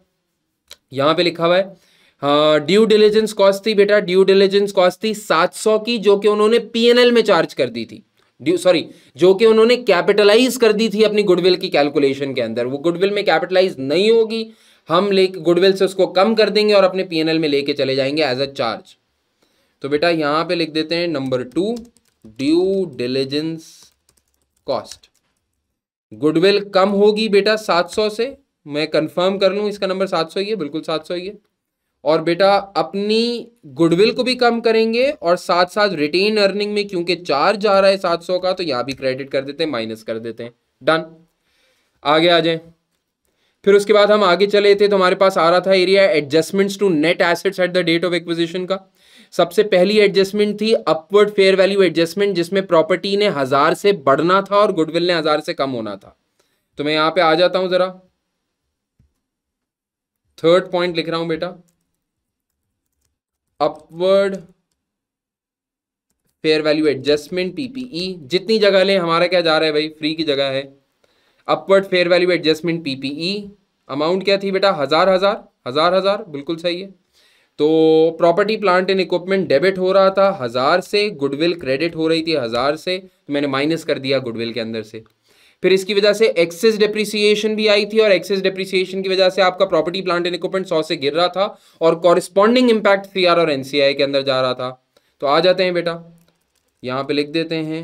यहां पर लिखा हुआ है ड्यू डिलीजेंस कॉस्ट थी बेटा ड्यू डिलीजेंस कॉस्ट थी 700 की जो कि उन्होंने पीएनएल में चार्ज कर दी थी सॉरी जो कि उन्होंने कैपिटलाइज कर दी थी अपनी गुडविल की कैलकुलेशन के अंदर वो गुडविल में कैपिटलाइज नहीं होगी हम ले गुडविल से उसको कम कर देंगे और अपने पीएनएल में लेके चले जाएंगे एज अ चार्ज तो बेटा यहां पे लिख देते हैं number two due diligence cost goodwill कम होगी बेटा 700 से मैं कंफर्म कर लूं इसका नंबर 700 ही है बिल्कुल 700 ही है और बेटा अपनी गुडविल को भी कम करेंगे और साथ साथ रिटेन अर्निंग में क्योंकि चार जा रहा है सात सौ का तो यहां भी क्रेडिट कर देते हैं माइनस कर देते हैं डन आगे आ जाए फिर उसके बाद हम आगे चले थे तो हमारे पास आ रहा था area adjustments to net assets at the date of acquisition का सबसे पहली एडजस्टमेंट थी अपवर्ड फेयर वैल्यू एडजस्टमेंट जिसमें प्रॉपर्टी ने हजार से बढ़ना था और गुडविल ने हजार से कम होना था तो मैं यहां पे आ जाता हूं जरा थर्ड पॉइंट लिख रहा हूं बेटा upward fair value adjustment PPE जितनी जगह लें हमारा क्या जा रहा है भाई फ्री की जगह है upward fair value adjustment PPE amount क्या थी बेटा हज़ार हज़ार हज़ार हज़ार बिल्कुल सही है तो property plant and equipment debit हो रहा था हज़ार से गुडविल क्रेडिट हो रही थी हज़ार से तो मैंने माइनस कर दिया गुडविल के अंदर से फिर इसकी वजह से एक्सेस डिप्रिसिएशन भी आई थी और एक्सेस डिप्रिसिएशन की वजह से आपका प्रॉपर्टी प्लांट एंड इक्विपमेंट सौ से गिर रहा था और कॉरिस्पॉन्डिंग इंपैक्ट सी और एनसीआई के अंदर जा रहा था तो आ जाते हैं बेटा यहाँ पे लिख देते हैं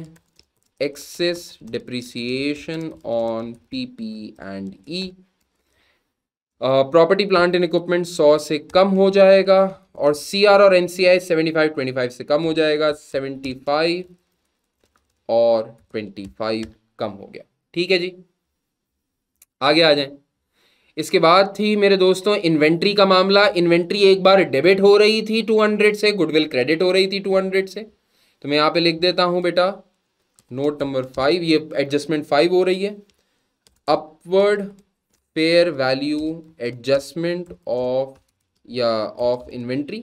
excess depreciation on P P and E property plant and equipment सौ से कम हो जाएगा और सी आर और N seventy five twenty five से कम हो जाएगा सेवेंटी फाइव और ट्वेंटी फाइव कम हो गया ठीक है जी आगे आ जाए इसके बाद थी मेरे दोस्तों इन्वेंट्री का मामला इन्वेंट्री एक बार डेबिट हो रही थी टू हंड्रेड से गुडविल क्रेडिट हो रही थी टू हंड्रेड से तो मैं यहाँ पे लिख देता हूँ बेटा नोट नंबर फाइव ये एडजस्टमेंट फाइव हो रही है upward fair value adjustment of या ऑफ इन्वेंट्री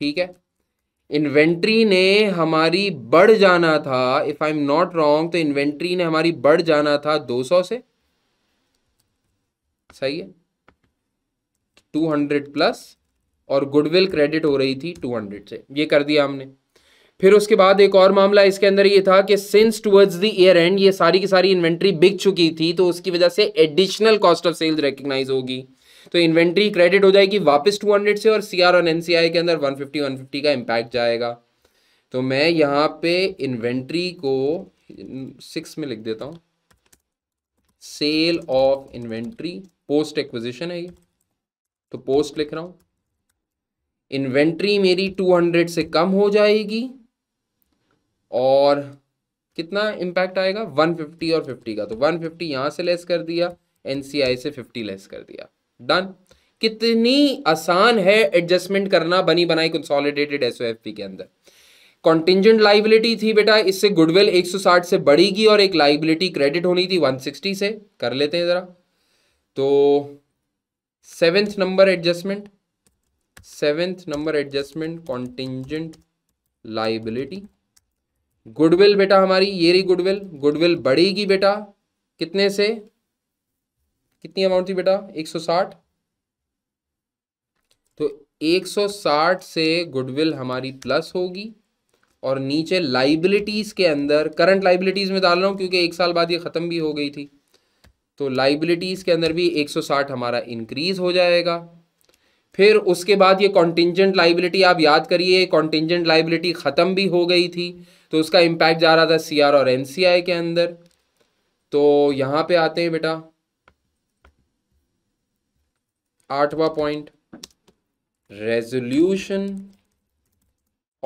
ठीक है इन्वेंट्री ने हमारी बढ़ जाना था if I am not wrong तो इन्वेंट्री ने हमारी बढ़ जाना था 200 से सही है 200 प्लस और गुडविल क्रेडिट हो रही थी 200 से ये कर दिया हमने फिर उसके बाद एक और मामला इसके अंदर ये था कि since towards the year end ये सारी की सारी इन्वेंट्री बिक चुकी थी तो उसकी वजह से additional cost of sales recognise होगी तो इन्वेंट्री क्रेडिट हो जाएगी वापस 200 से और सी आर और एन के अंदर 150 150 का इम्पैक्ट जाएगा तो मैं यहाँ पे इन्वेंट्री को सिक्स में लिख देता हूँ sale of inventory post acquisition है ये तो पोस्ट लिख रहा हूँ इन्वेंट्री मेरी 200 से कम हो जाएगी और कितना इम्पैक्ट आएगा 150 और 50 का तो 150 फिफ्टी यहाँ से लेस कर दिया एन से 50 लेस कर दिया डन कितनी आसान है एडजस्टमेंट करना बनी बनाई कंसोलिडेटेड एसओएफपी के अंदर कॉन्टिजेंट लाइबिलिटी थी बेटा इससे गुडविल 160 से बढ़ेगी और एक लाइबिलिटी क्रेडिट होनी थी 160 से कर लेते हैं ज़रा तो seventh number adjustment seventh number adjustment contingent liability goodwill बेटा हमारी ये रही गुडविल गुडविल बढ़ेगी बेटा कितने से कितनी अमाउंट थी बेटा 160 तो 160 से गुडविल हमारी प्लस होगी और नीचे लाइबिलिटीज़ के अंदर करंट लाइबिलिटीज़ में डाल रहा हूँ क्योंकि एक साल बाद ये ख़त्म भी हो गई थी तो लाइबिलिटीज़ के अंदर भी 160 हमारा इंक्रीज़ हो जाएगा फिर उसके बाद ये कॉन्टिजेंट लाइबिलिटी आप याद करिए कॉन्टिजेंट लाइबिलिटी ख़त्म भी हो गई थी तो उसका इम्पैक्ट जा रहा था सी और एन के अंदर तो यहाँ पे आते हैं बेटा आठवां पॉइंट रेजोल्यूशन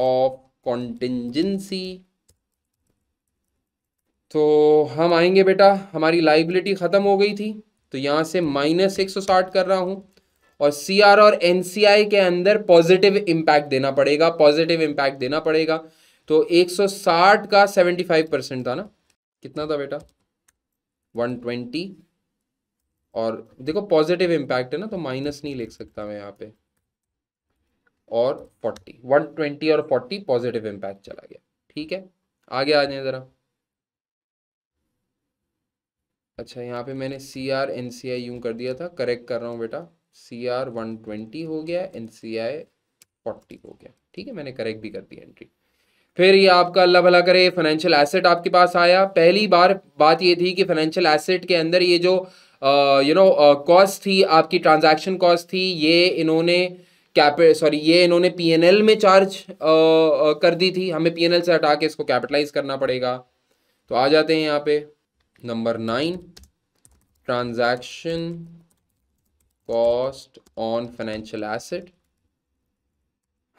ऑफ कॉन्टिजेंसी तो हम आएंगे बेटा हमारी लाइबिलिटी ख़त्म हो गई थी तो यहां से माइनस एक सौ साठ कर रहा हूं और सी आर और एन सी आई के अंदर पॉजिटिव इंपैक्ट देना पड़ेगा पॉजिटिव इंपैक्ट देना पड़ेगा तो एक सौ साठ का सेवेंटी फाइव परसेंट था ना कितना था बेटा वन ट्वेंटी और देखो पॉजिटिव इम्पैक्ट है ना तो माइनस नहीं लिख सकता मैं यहाँ पे और फोर्टी वन ट्वेंटी और फोर्टी पॉजिटिव इम्पैक्ट चला गया ठीक है आगे आ जाए ज़रा अच्छा यहाँ पे मैंने सी आर एन सी आई यूँ कर दिया था करेक्ट कर रहा हूँ बेटा सी आर वन ट्वेंटी हो गया एन सी आई फोर्टी हो गया ठीक है मैंने करेक्ट भी कर दी एंट्री फिर ये आपका अल्लाह भला करे फाइनेंशियल एसेट आपके पास आया पहली बार बात ये थी कि फाइनेंशियल एसेट के अंदर ये जो यू नो कॉस्ट थी आपकी ट्रांजैक्शन कॉस्ट थी ये इन्होंने कैपिट सॉरी ये इन्होंने पीएनएल में चार्ज uh, uh, कर दी थी हमें पीएनएल से हटा के इसको कैपिटलाइज करना पड़ेगा तो आ जाते हैं यहाँ पे number nine transaction cost on financial asset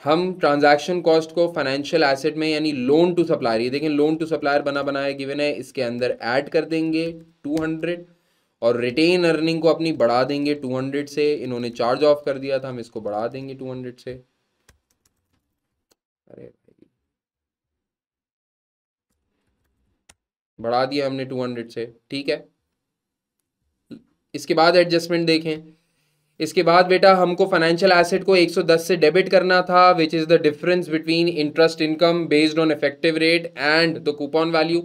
हम ट्रांजैक्शन कॉस्ट को फाइनेंशियल एसेट में यानी लोन टू सप्लायर ये देखें लोन टू सप्लायर बना बनाया गिवन है इसके अंदर ऐड कर देंगे टू हंड्रेड और रिटेन अर्निंग को अपनी बढ़ा देंगे 200 से इन्होंने चार्ज ऑफ कर दिया था हम इसको बढ़ा देंगे 200 से अरे बढ़ा दिया हमने 200 से ठीक है इसके बाद एडजस्टमेंट देखें इसके बाद बेटा हमको फाइनेंशियल एसेट को 110 से डेबिट करना था which is the difference between interest income based on effective rate and the coupon value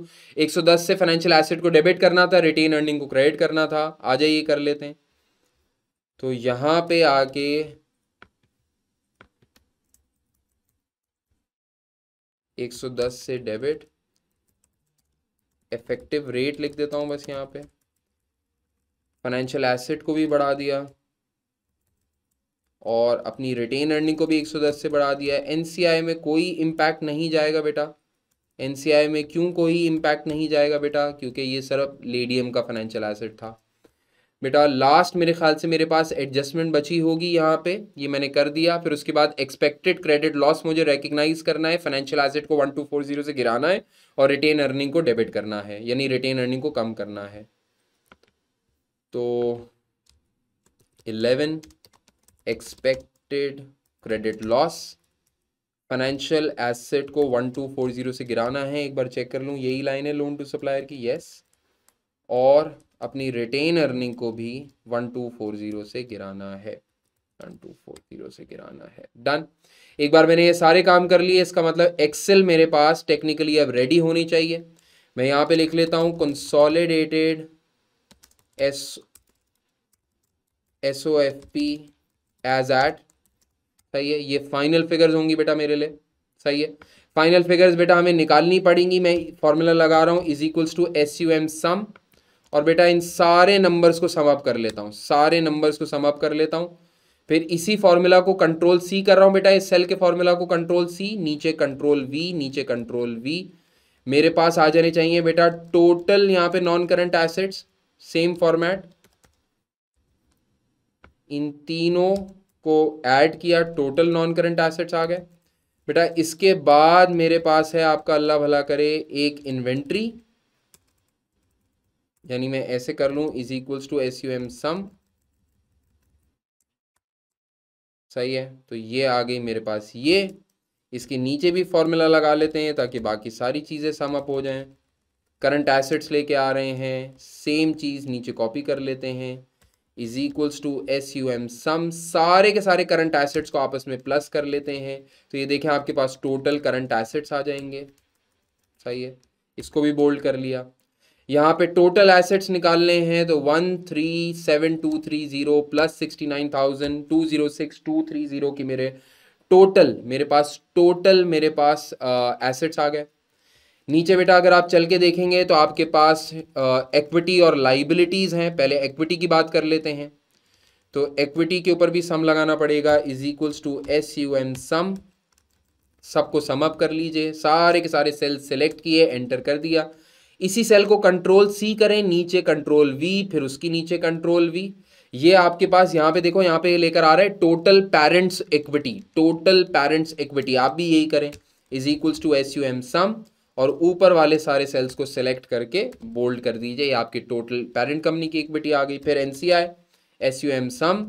110 से फाइनेंशियल एसेट को डेबिट करना था रिटेन अर्निंग को क्रेडिट करना था आ जाइए कर लेते हैं तो यहाँ पे आके एक सौ दस से डेबिट इफेक्टिव रेट लिख देता हूँ बस यहाँ पे फाइनेंशियल एसेट को भी बढ़ा दिया और अपनी रिटेन अर्निंग को भी 110 से बढ़ा दिया है एन में कोई इम्पैक्ट नहीं जाएगा बेटा एन में क्यों कोई इम्पैक्ट नहीं जाएगा बेटा क्योंकि ये सिर्फ लेडीएम का फाइनेंशियल एसेट था बेटा लास्ट मेरे ख्याल से मेरे पास एडजस्टमेंट बची होगी यहाँ पे ये मैंने कर दिया फिर उसके बाद एक्सपेक्टेड क्रेडिट लॉस मुझे रिकग्नाइज करना है फाइनेंशियल एसेट को वन टू फोर जीरो से गिराना है और रिटेन अर्निंग को डेबिट करना है यानी रिटेन अर्निंग को कम करना है तो eleven expected credit loss financial asset को वन टू फोर जीरो से गिराना है एक बार चेक कर लूँ यही लाइन है लोन टू सप्लायर की यस और अपनी रिटेन अर्निंग को भी वन टू फोर जीरो से गिराना है वन टू फोर जीरो से गिराना है डन एक बार मैंने ये सारे काम कर लिए इसका मतलब एक्सेल मेरे पास टेक्निकली अब रेडी होनी चाहिए मैं यहाँ पे लिख लेता हूँ consolidated S S O F P as at सही है ये फाइनल फिगर्स होंगी बेटा मेरे लिए सही है फाइनल फिगर्स बेटा हमें निकालनी पड़ेंगी मैं फॉर्मूला लगा रहा हूँ is equals to S U M sum और बेटा इन सारे नंबर्स को सम अप कर लेता हूँ सारे नंबर्स को सम अप कर लेता हूँ फिर इसी फॉर्मूला को कंट्रोल सी कर रहा हूँ बेटा इस सेल के फॉर्मूला को कंट्रोल सी नीचे कंट्रोल वी नीचे कंट्रोल वी मेरे पास आ जाने चाहिए बेटा टोटल यहाँ पे non current assets same format इन तीनों को ऐड किया टोटल नॉन करंट एसेट्स आ गए बेटा इसके बाद मेरे पास है आपका अल्लाह भला करे एक इन्वेंट्री यानी मैं ऐसे कर लूं is equals to S U M sum सही है तो ये आ गई मेरे पास ये इसके नीचे भी फॉर्मूला लगा लेते हैं ताकि बाकी सारी चीज़ें सम अप हो जाएं करंट एसेट्स लेके आ रहे हैं सेम चीज़ नीचे कॉपी कर लेते हैं is equals to S U M sum सारे के सारे करंट एसेट्स को आपस में प्लस कर लेते हैं तो ये देखें आपके पास टोटल करंट एसेट्स आ जाएंगे सही है इसको भी बोल्ड कर लिया यहाँ पे टोटल एसेट्स निकालने हैं तो one three seven two three zero plus sixty nine thousand two zero six two three zero की मेरे टोटल मेरे पास टोटल मेरे पास एसेट्स uh, आ गए नीचे बेटा अगर आप चल के देखेंगे तो आपके पास एक्विटी और लाइबिलिटीज़ हैं पहले एक्विटी की बात कर लेते हैं तो एक्विटी के ऊपर भी सम लगाना पड़ेगा is equals to S U M sum सबको सम अप कर लीजिए सारे के सारे सेल सेलेक्ट किए एंटर कर दिया इसी सेल को कंट्रोल सी करें नीचे कंट्रोल वी फिर उसकी नीचे कंट्रोल वी ये आपके पास यहाँ पे देखो यहाँ पे लेकर आ रहा है total parents equity total parents equity आप भी यही करें is equals to S U M sum और ऊपर वाले सारे सेल्स को सिलेक्ट करके बोल्ड कर दीजिए ये आपकी टोटल पेरेंट कंपनी की इक्विटी आ गई फिर NCI S U M sum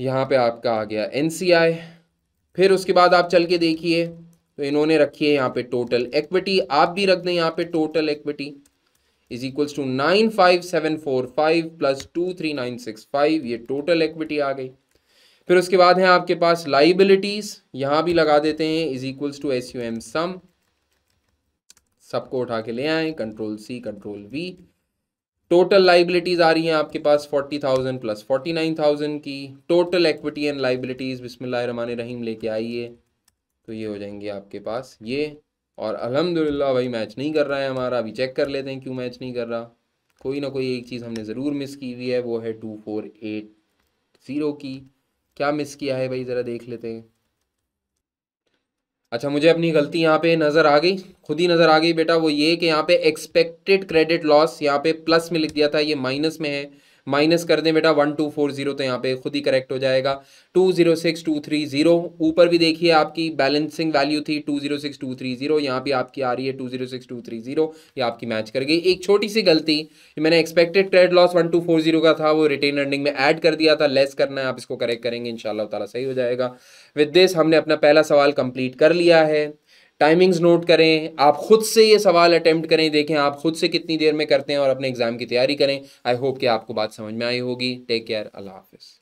यहां पे आपका आ गया एनसीआई फिर उसके बाद आप चल के देखिए तो इन्होंने रखी है यहां पे टोटल इक्विटी आप भी रख दें यहां पे total equity is equals to nine five seven four five plus two three nine six five ये टोटल इक्विटी आ गई फिर उसके बाद है आपके पास लाइबिलिटीज़ यहाँ भी लगा देते हैं is equals to S U M sum सबको उठा के ले आए control C control V total liabilities आ रही हैं आपके पास forty thousand plus forty nine thousand की टोटल एक्विटी एंड लाइबिलिटीज़ बिसमान रहीम लेके आइए तो ये हो जाएंगे आपके पास ये और अलहमदिल्ला भाई मैच नहीं कर रहा है हमारा अभी चेक कर लेते हैं क्यों मैच नहीं कर रहा कोई ना कोई एक चीज़ हमने ज़रूर मिस की हुई है वो है टू फोर एट ज़ीरो की क्या मिस किया है भाई ज़रा देख लेते हैं अच्छा मुझे अपनी गलती यहाँ पे नज़र आ गई खुद ही नज़र आ गई बेटा वो ये कि यहाँ पे एक्सपेक्टेड क्रेडिट लॉस यहाँ पे प्लस में लिख दिया था ये माइनस में है माइनस कर दें बेटा वन टू फोर जीरो तो यहाँ पे खुद ही करेक्ट हो जाएगा two zero six two three zero ऊपर भी देखिए आपकी बैलेंसिंग वैल्यू थी two zero six two three zero यहाँ भी आपकी आ रही है two zero six two three zero ये आपकी मैच कर गई एक छोटी सी गलती मैंने expected credit loss one two four zero का था वो रिटेन अर्निंग में ऐड कर दिया था लेस करना है आप इसको करेक्ट करेंगे इन शाला सही हो जाएगा विद दिस हमने अपना पहला सवाल कंप्लीट कर लिया है टाइमिंग्स नोट करें आप खुद से ये सवाल अटैम्प्ट करें देखें आप खुद से कितनी देर में करते हैं और अपने एग्ज़ाम की तैयारी करें आई होप कि आपको बात समझ में आई होगी टेक केयर अल्लाह हाफिज़